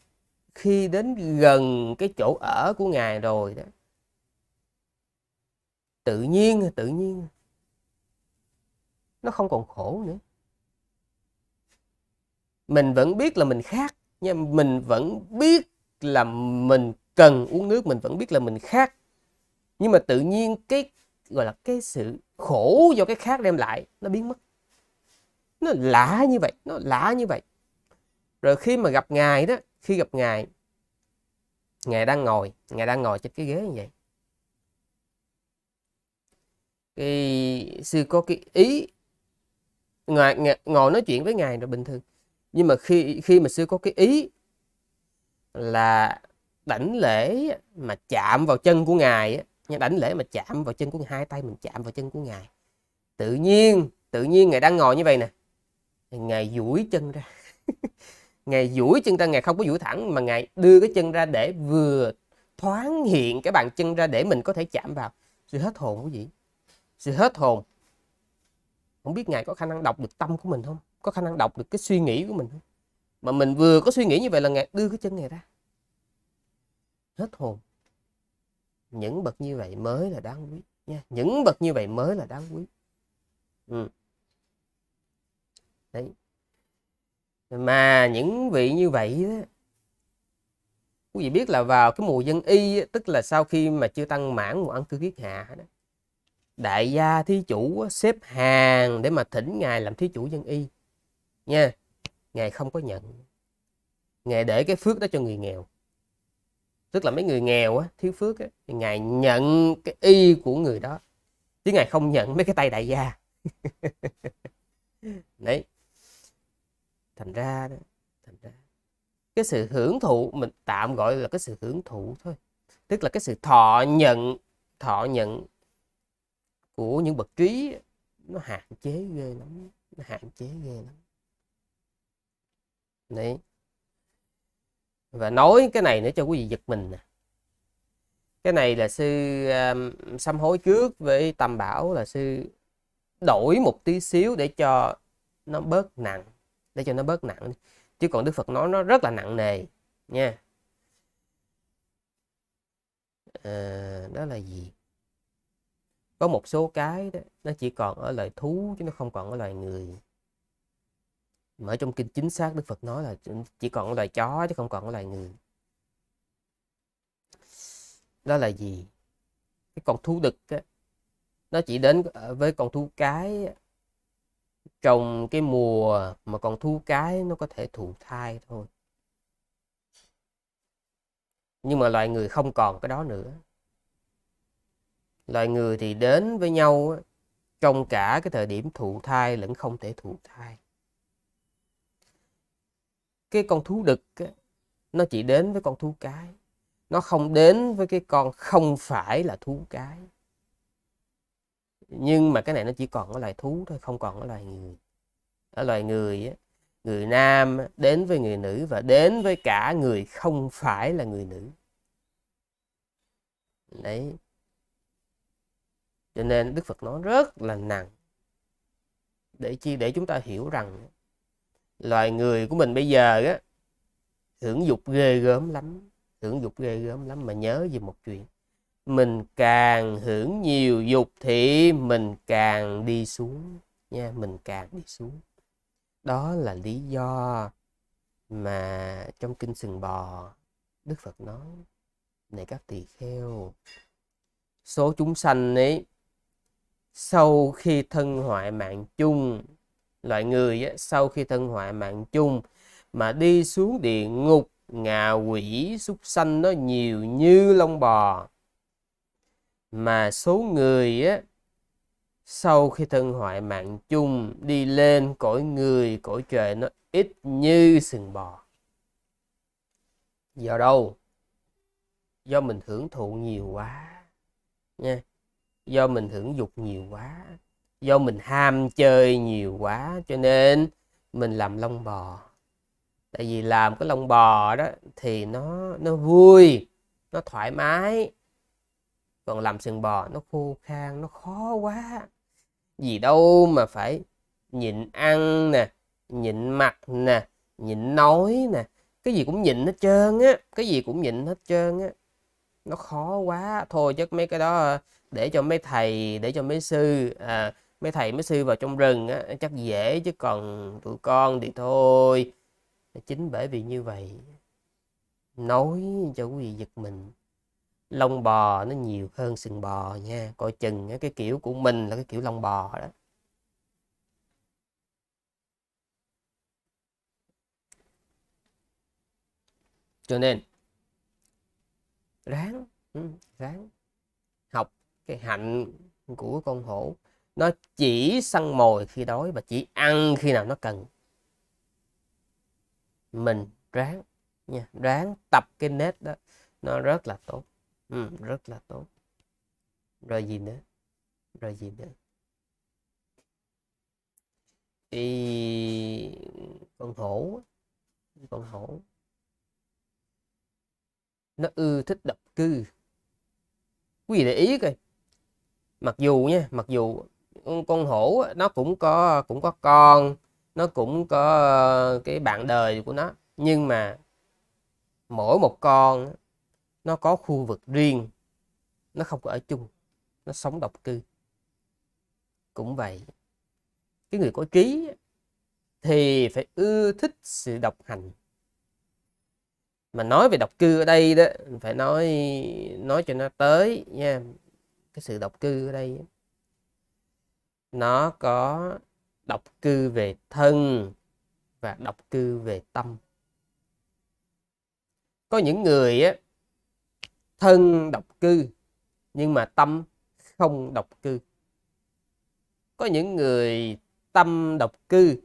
khi đến gần cái chỗ ở của ngài rồi đó tự nhiên tự nhiên nó không còn khổ nữa mình vẫn biết là mình khác nha mình vẫn biết là mình cần uống nước mình vẫn biết là mình khác nhưng mà tự nhiên cái gọi là cái sự khổ do cái khác đem lại nó biến mất nó lạ như vậy nó lạ như vậy rồi khi mà gặp ngài đó khi gặp ngài ngài đang ngồi ngài đang ngồi trên cái ghế như vậy thì sư có cái ý ngồi, ngồi nói chuyện với ngài rồi bình thường nhưng mà khi khi mà sư có cái ý là đảnh lễ mà chạm vào chân của ngài nha đảnh lễ mà chạm vào chân của ngài, hai tay mình chạm vào chân của ngài tự nhiên tự nhiên ngài đang ngồi như vậy nè ngài duỗi chân ra <laughs> ngài duỗi chân ra ngài không có duỗi thẳng mà ngài đưa cái chân ra để vừa thoáng hiện cái bàn chân ra để mình có thể chạm vào sự hết hồn của gì sự hết hồn không biết ngài có khả năng đọc được tâm của mình không có khả năng đọc được cái suy nghĩ của mình không mà mình vừa có suy nghĩ như vậy là ngài đưa cái chân này ra hết hồn những bậc như vậy mới là đáng quý nha những bậc như vậy mới là đáng quý ừ. đấy mà những vị như vậy đó, quý vị biết là vào cái mùa dân y tức là sau khi mà chưa tăng mãn mùa ăn cư kiết hạ đó đại gia thí chủ xếp hàng để mà thỉnh ngài làm thí chủ dân y nha ngài không có nhận ngài để cái phước đó cho người nghèo tức là mấy người nghèo á thiếu phước á thì ngài nhận cái y của người đó chứ ngài không nhận mấy cái tay đại gia <laughs> đấy thành ra đó thành ra cái sự hưởng thụ mình tạm gọi là cái sự hưởng thụ thôi tức là cái sự thọ nhận thọ nhận của những bậc trí nó hạn chế ghê lắm nó hạn chế ghê lắm đấy và nói cái này nữa cho quý vị giật mình nè cái này là sư um, sám hối trước với tam bảo là sư đổi một tí xíu để cho nó bớt nặng để cho nó bớt nặng chứ còn đức phật nói nó rất là nặng nề nha à, đó là gì có một số cái đó, nó chỉ còn ở lời thú chứ nó không còn ở lời người mà trong kinh chính xác đức phật nói là chỉ còn loài chó chứ không còn loài người đó là gì cái con thú đực á, nó chỉ đến ờ, với con thú cái trong cái mùa mà con thú cái nó có thể thụ thai thôi nhưng mà loài người không còn cái đó nữa loài người thì đến với nhau trong cả cái thời điểm thụ thai lẫn không thể thụ thai cái con thú đực nó chỉ đến với con thú cái nó không đến với cái con không phải là thú cái nhưng mà cái này nó chỉ còn ở loài thú thôi không còn ở loài người ở loài người á, người nam đến với người nữ và đến với cả người không phải là người nữ đấy cho nên đức phật nói rất là nặng để chi để chúng ta hiểu rằng loài người của mình bây giờ á hưởng dục ghê gớm lắm hưởng dục ghê gớm lắm mà nhớ về một chuyện mình càng hưởng nhiều dục thì mình càng đi xuống nha mình càng đi xuống đó là lý do mà trong kinh sừng bò đức phật nói này các tỳ kheo số chúng sanh ấy sau khi thân hoại mạng chung loại người sau khi thân họa mạng chung mà đi xuống địa ngục ngạ quỷ súc sanh nó nhiều như lông bò mà số người á sau khi thân hoại mạng chung đi lên cõi người cõi trời nó ít như sừng bò do đâu do mình hưởng thụ nhiều quá nha do mình hưởng dục nhiều quá do mình ham chơi nhiều quá cho nên mình làm lông bò tại vì làm cái lông bò đó thì nó nó vui nó thoải mái còn làm sừng bò nó khô khan nó khó quá gì đâu mà phải nhịn ăn nè nhịn mặt nè nhịn nói nè cái gì cũng nhịn hết trơn á cái gì cũng nhịn hết trơn á nó khó quá thôi chứ mấy cái đó để cho mấy thầy để cho mấy sư à, mấy thầy mấy sư vào trong rừng á, chắc dễ chứ còn tụi con thì thôi chính bởi vì như vậy nói cho quý vị giật mình lông bò nó nhiều hơn sừng bò nha coi chừng cái kiểu của mình là cái kiểu lông bò đó cho nên ráng ừ, ráng học cái hạnh của con hổ nó chỉ săn mồi khi đói và chỉ ăn khi nào nó cần mình ráng nha ráng tập cái nét đó nó rất là tốt ừ, rất là tốt rồi gì nữa rồi gì nữa thì con hổ con hổ nó ưa thích độc cư quý vị để ý coi mặc dù nha mặc dù con hổ nó cũng có cũng có con nó cũng có ờ, cái bạn đời của nó nhưng mà mỗi một con nó có khu vực riêng nó không có ở chung nó sống độc cư cũng vậy cái người có trí thì phải ưa thích sự độc hành mà nói về độc cư ở đây đó phải nói nói cho nó tới nha cái sự độc cư ở đây nó có độc cư về thân và độc cư về tâm có những người á, thân độc cư nhưng mà tâm không độc cư có những người tâm độc cư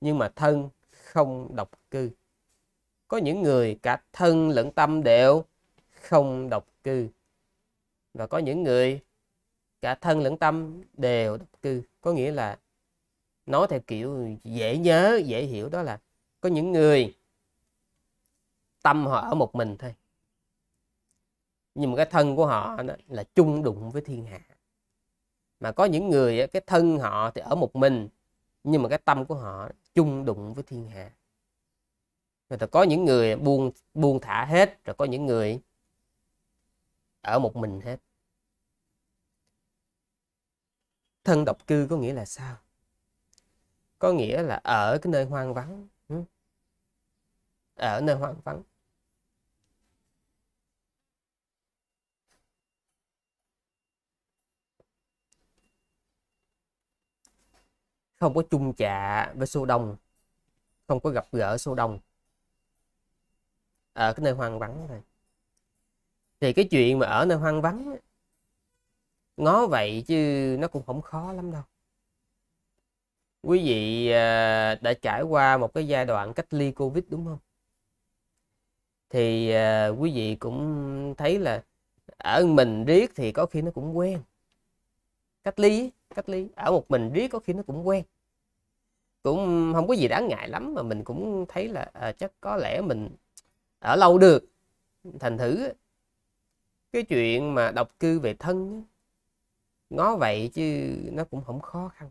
nhưng mà thân không độc cư có những người cả thân lẫn tâm đều không độc cư và có những người cả thân lẫn tâm đều đắc cư có nghĩa là nói theo kiểu dễ nhớ dễ hiểu đó là có những người tâm họ ở một mình thôi nhưng mà cái thân của họ là chung đụng với thiên hạ mà có những người cái thân họ thì ở một mình nhưng mà cái tâm của họ chung đụng với thiên hạ rồi có những người buông buông thả hết rồi có những người ở một mình hết thân độc cư có nghĩa là sao có nghĩa là ở cái nơi hoang vắng ừ. ở nơi hoang vắng không có chung chạ với số đông không có gặp gỡ số đông ở cái nơi hoang vắng này thì cái chuyện mà ở nơi hoang vắng ngó vậy chứ nó cũng không khó lắm đâu quý vị à, đã trải qua một cái giai đoạn cách ly covid đúng không thì à, quý vị cũng thấy là ở mình riết thì có khi nó cũng quen cách ly cách ly ở một mình riết có khi nó cũng quen cũng không có gì đáng ngại lắm mà mình cũng thấy là à, chắc có lẽ mình ở lâu được thành thử cái chuyện mà độc cư về thân nó vậy chứ nó cũng không khó khăn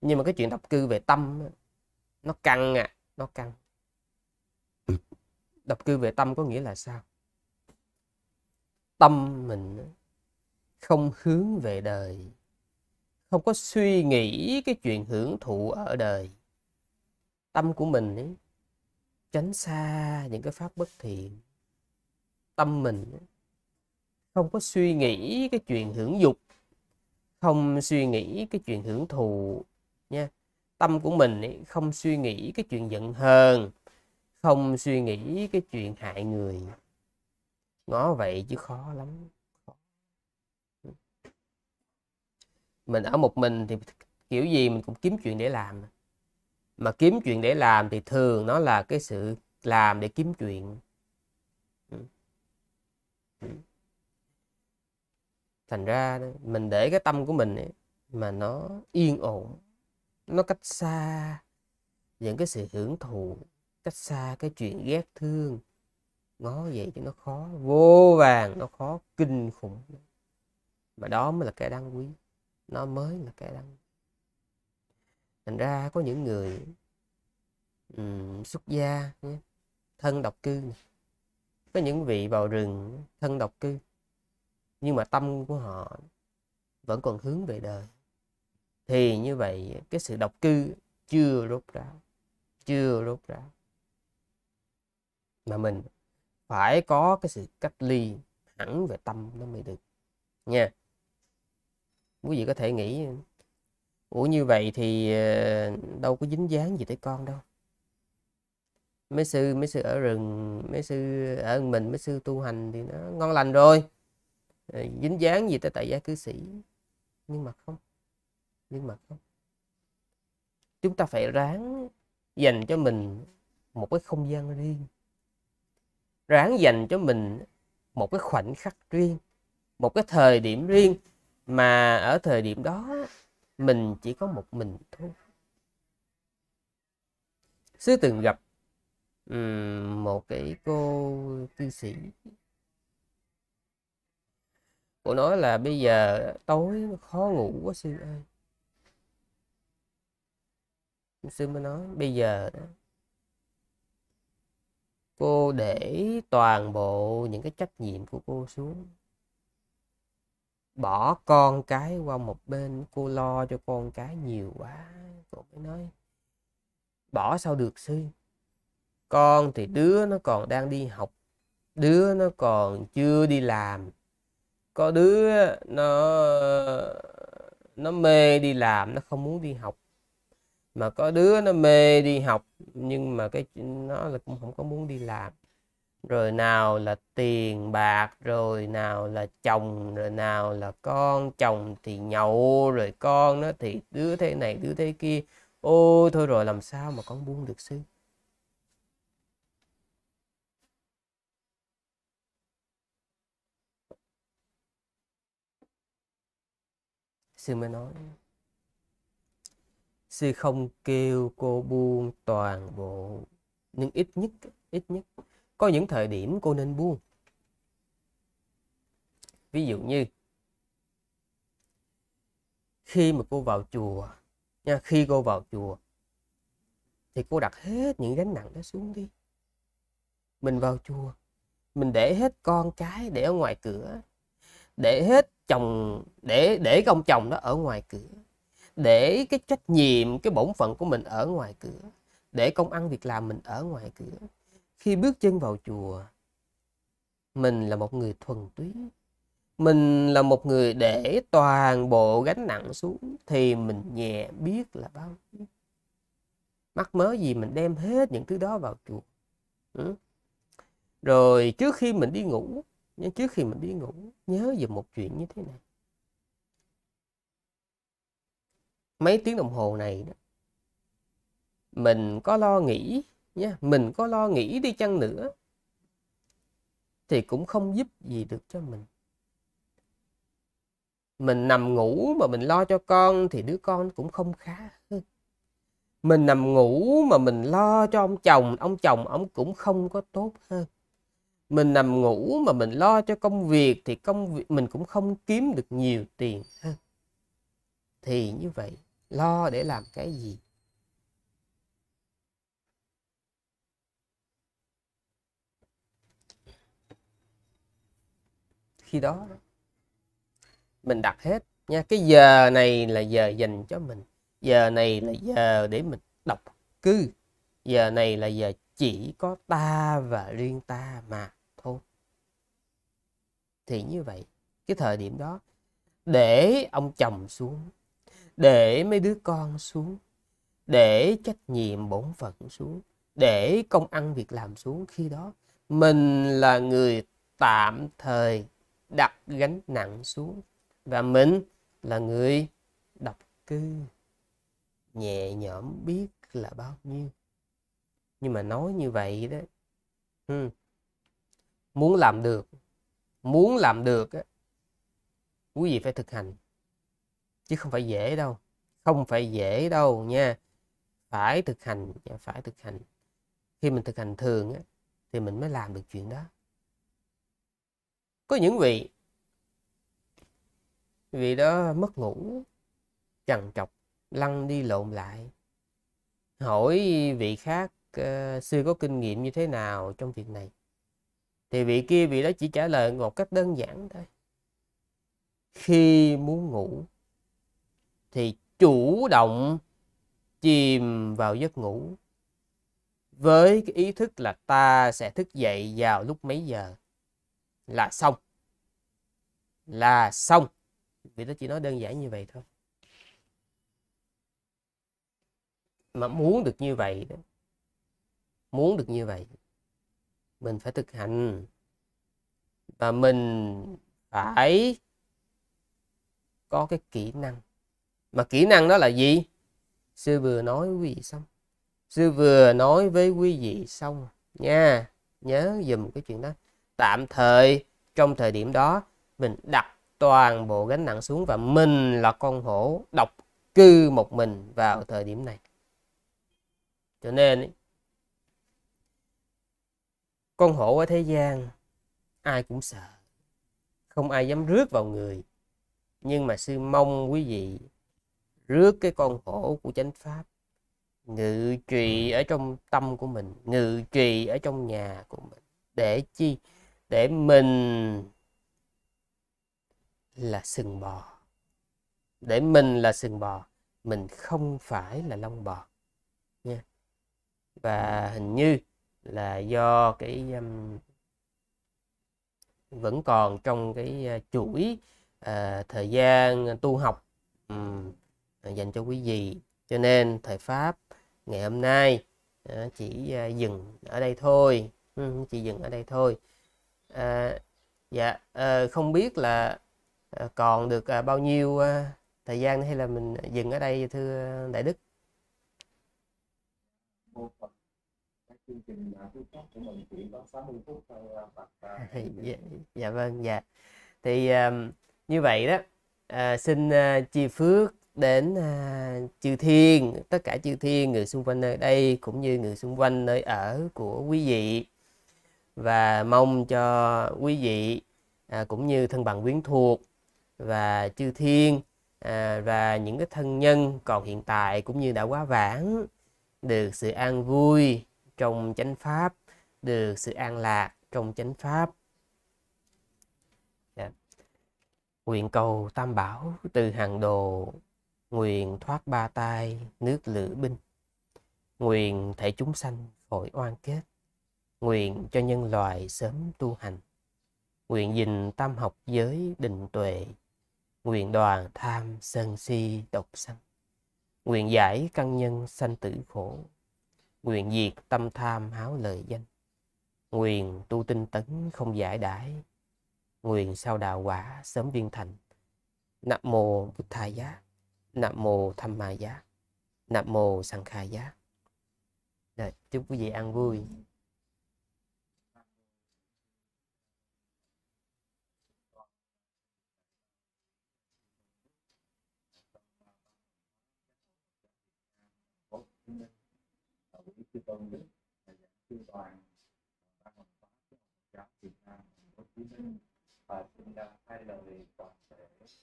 nhưng mà cái chuyện độc cư về tâm nó căng à nó căng ừ. độc cư về tâm có nghĩa là sao tâm mình không hướng về đời không có suy nghĩ cái chuyện hưởng thụ ở đời tâm của mình ấy, tránh xa những cái pháp bất thiện tâm mình ấy, không có suy nghĩ cái chuyện hưởng dục không suy nghĩ cái chuyện hưởng thụ nha tâm của mình không suy nghĩ cái chuyện giận hờn không suy nghĩ cái chuyện hại người ngó vậy chứ khó lắm mình ở một mình thì kiểu gì mình cũng kiếm chuyện để làm mà kiếm chuyện để làm thì thường nó là cái sự làm để kiếm chuyện thành ra mình để cái tâm của mình ấy, mà nó yên ổn nó cách xa những cái sự hưởng thụ cách xa cái chuyện ghét thương nó vậy cho nó khó vô vàng nó khó kinh khủng mà đó mới là cái đáng quý nó mới là cái đáng thành ra có những người um, xuất gia thân độc cư có những vị vào rừng thân độc cư nhưng mà tâm của họ vẫn còn hướng về đời thì như vậy cái sự độc cư chưa rút ra chưa rút ra mà mình phải có cái sự cách ly hẳn về tâm nó mới được nha quý vị có thể nghĩ ủa như vậy thì ờ, đâu có dính dáng gì tới con đâu mấy sư mấy sư ở rừng mấy sư ở mình mấy sư tu hành thì nó ngon lành rồi Ờ, dính dáng gì tới tại gia cư sĩ nhưng mà không nhưng mà không chúng ta phải ráng dành cho mình một cái không gian riêng ráng dành cho mình một cái khoảnh khắc riêng một cái thời điểm riêng mà ở thời điểm đó mình chỉ có một mình thôi sư từng gặp một cái cô cư sĩ cô nói là bây giờ tối khó ngủ quá sư ơi sư mới nói bây giờ đó, cô để toàn bộ những cái trách nhiệm của cô xuống bỏ con cái qua một bên cô lo cho con cái nhiều quá cô mới nói bỏ sao được sư con thì đứa nó còn đang đi học đứa nó còn chưa đi làm có đứa nó nó mê đi làm nó không muốn đi học mà có đứa nó mê đi học nhưng mà cái nó là cũng không có muốn đi làm rồi nào là tiền bạc rồi nào là chồng rồi nào là con chồng thì nhậu rồi con nó thì đứa thế này đứa thế kia ô thôi rồi làm sao mà con buông được sư sư mới nói sư không kêu cô buông toàn bộ nhưng ít nhất ít nhất có những thời điểm cô nên buông ví dụ như khi mà cô vào chùa nha khi cô vào chùa thì cô đặt hết những gánh nặng đó xuống đi mình vào chùa mình để hết con cái để ở ngoài cửa để hết chồng để để cái ông chồng đó ở ngoài cửa để cái trách nhiệm cái bổn phận của mình ở ngoài cửa để công ăn việc làm mình ở ngoài cửa khi bước chân vào chùa mình là một người thuần túy mình là một người để toàn bộ gánh nặng xuống thì mình nhẹ biết là bao nhiêu mắc mớ gì mình đem hết những thứ đó vào chùa ừ. rồi trước khi mình đi ngủ nhưng trước khi mình đi ngủ nhớ về một chuyện như thế này mấy tiếng đồng hồ này đó mình có lo nghĩ nha mình có lo nghĩ đi chăng nữa thì cũng không giúp gì được cho mình mình nằm ngủ mà mình lo cho con thì đứa con cũng không khá hơn mình nằm ngủ mà mình lo cho ông chồng ông chồng ông cũng không có tốt hơn mình nằm ngủ mà mình lo cho công việc thì công việc mình cũng không kiếm được nhiều tiền hơn thì như vậy lo để làm cái gì khi đó mình đặt hết nha cái giờ này là giờ dành cho mình giờ này là giờ để mình đọc cư giờ này là giờ chỉ có ta và riêng ta mà thì như vậy cái thời điểm đó để ông chồng xuống để mấy đứa con xuống để trách nhiệm bổn phận xuống để công ăn việc làm xuống khi đó mình là người tạm thời đặt gánh nặng xuống và mình là người độc cư nhẹ nhõm biết là bao nhiêu nhưng mà nói như vậy đó ừ. muốn làm được muốn làm được quý vị phải thực hành chứ không phải dễ đâu không phải dễ đâu nha phải thực hành phải thực hành khi mình thực hành thường thì mình mới làm được chuyện đó có những vị vị đó mất ngủ chằn trọc lăn đi lộn lại hỏi vị khác ờ, xưa có kinh nghiệm như thế nào trong việc này thì vị kia vị đó chỉ trả lời một cách đơn giản thôi khi muốn ngủ thì chủ động chìm vào giấc ngủ với cái ý thức là ta sẽ thức dậy vào lúc mấy giờ là xong là xong vì nó chỉ nói đơn giản như vậy thôi mà muốn được như vậy đó muốn được như vậy mình phải thực hành và mình phải có cái kỹ năng mà kỹ năng đó là gì sư vừa nói với quý vị xong sư vừa nói với quý vị xong nha nhớ dùm cái chuyện đó tạm thời trong thời điểm đó mình đặt toàn bộ gánh nặng xuống và mình là con hổ độc cư một mình vào thời điểm này cho nên con hổ ở thế gian, ai cũng sợ, không ai dám rước vào người. Nhưng mà sư mong quý vị rước cái con hổ của chánh pháp ngự trị ừ. ở trong tâm của mình, ngự trị ở trong nhà của mình để chi? Để mình là sừng bò. Để mình là sừng bò, mình không phải là lông bò. Nha. Và hình như là do cái um, vẫn còn trong cái uh, chuỗi uh, thời gian tu học um, dành cho quý vị cho nên thời pháp ngày hôm nay uh, chỉ uh, dừng ở đây thôi uh, chỉ dừng ở đây thôi uh, dạ uh, không biết là uh, còn được uh, bao nhiêu uh, thời gian hay là mình dừng ở đây thưa đại đức một phần chương à, à, <laughs> dạ, dạ vâng dạ thì um, như vậy đó uh, xin uh, chia phước đến uh, chư thiên tất cả chư thiên người xung quanh nơi đây cũng như người xung quanh nơi ở của quý vị và mong cho quý vị uh, cũng như thân bằng quyến thuộc và chư thiên à, và những cái thân nhân còn hiện tại cũng như đã quá vãng được sự an vui trong chánh pháp được sự an lạc trong chánh pháp dạ. nguyện cầu tam bảo từ hàng đồ nguyện thoát ba tai nước lửa binh nguyện thể chúng sanh phổi oan kết nguyện cho nhân loại sớm tu hành nguyện dình tam học giới định tuệ nguyện đoàn tham sân si độc sanh nguyện giải căn nhân sanh tử khổ nguyện diệt tâm tham háo lợi danh nguyện tu tinh tấn không giải đãi nguyện sao đạo quả sớm viên thành Nạp mô bụt thà giá nạp mô tham ma giá nạp mô sanh khai giá Đấy, chúc quý vị ăn vui chư tôn đức là giảng sư toàn ban hoàng pháp của Phật giáo Việt Nam Hồ Chí Minh và xin ra hai lời toàn thể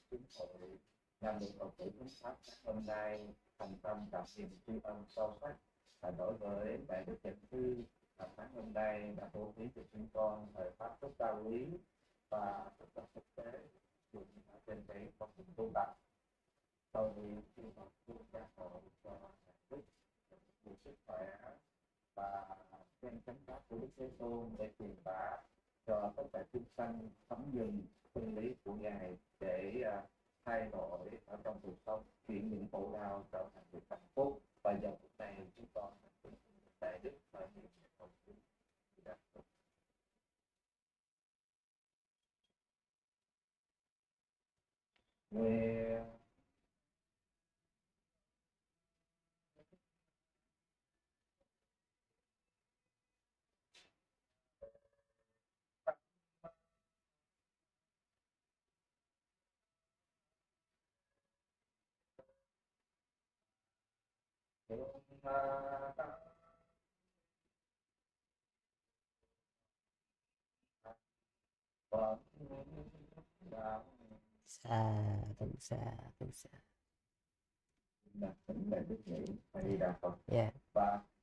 chúng hội đang được Phật tử chúng pháp hôm nay thành tâm đặc niệm tri ân sâu sắc và đối với đại đức trần thư là sáng hôm nay đã bố thí cho chúng con thời pháp rất cao quý và rất là thực tế dùng ở trên cái con đường tu tập tôi xin Phật tu gia hộ cho đại đức về sức khỏe và trên chánh pháp của Đức Thế Tôn để truyền bá cho tất cả chúng sanh sống dừng chân lý của ngài để à, thay đổi ở trong cuộc sống chuyển những khổ đau trở thành được hạnh phúc và giờ phút này chúng con đại đức và những cầu chúng đạt được nguyện xa tịnh xa tịnh xa đạt tính là đức nghĩ hay đạt phật yeah. và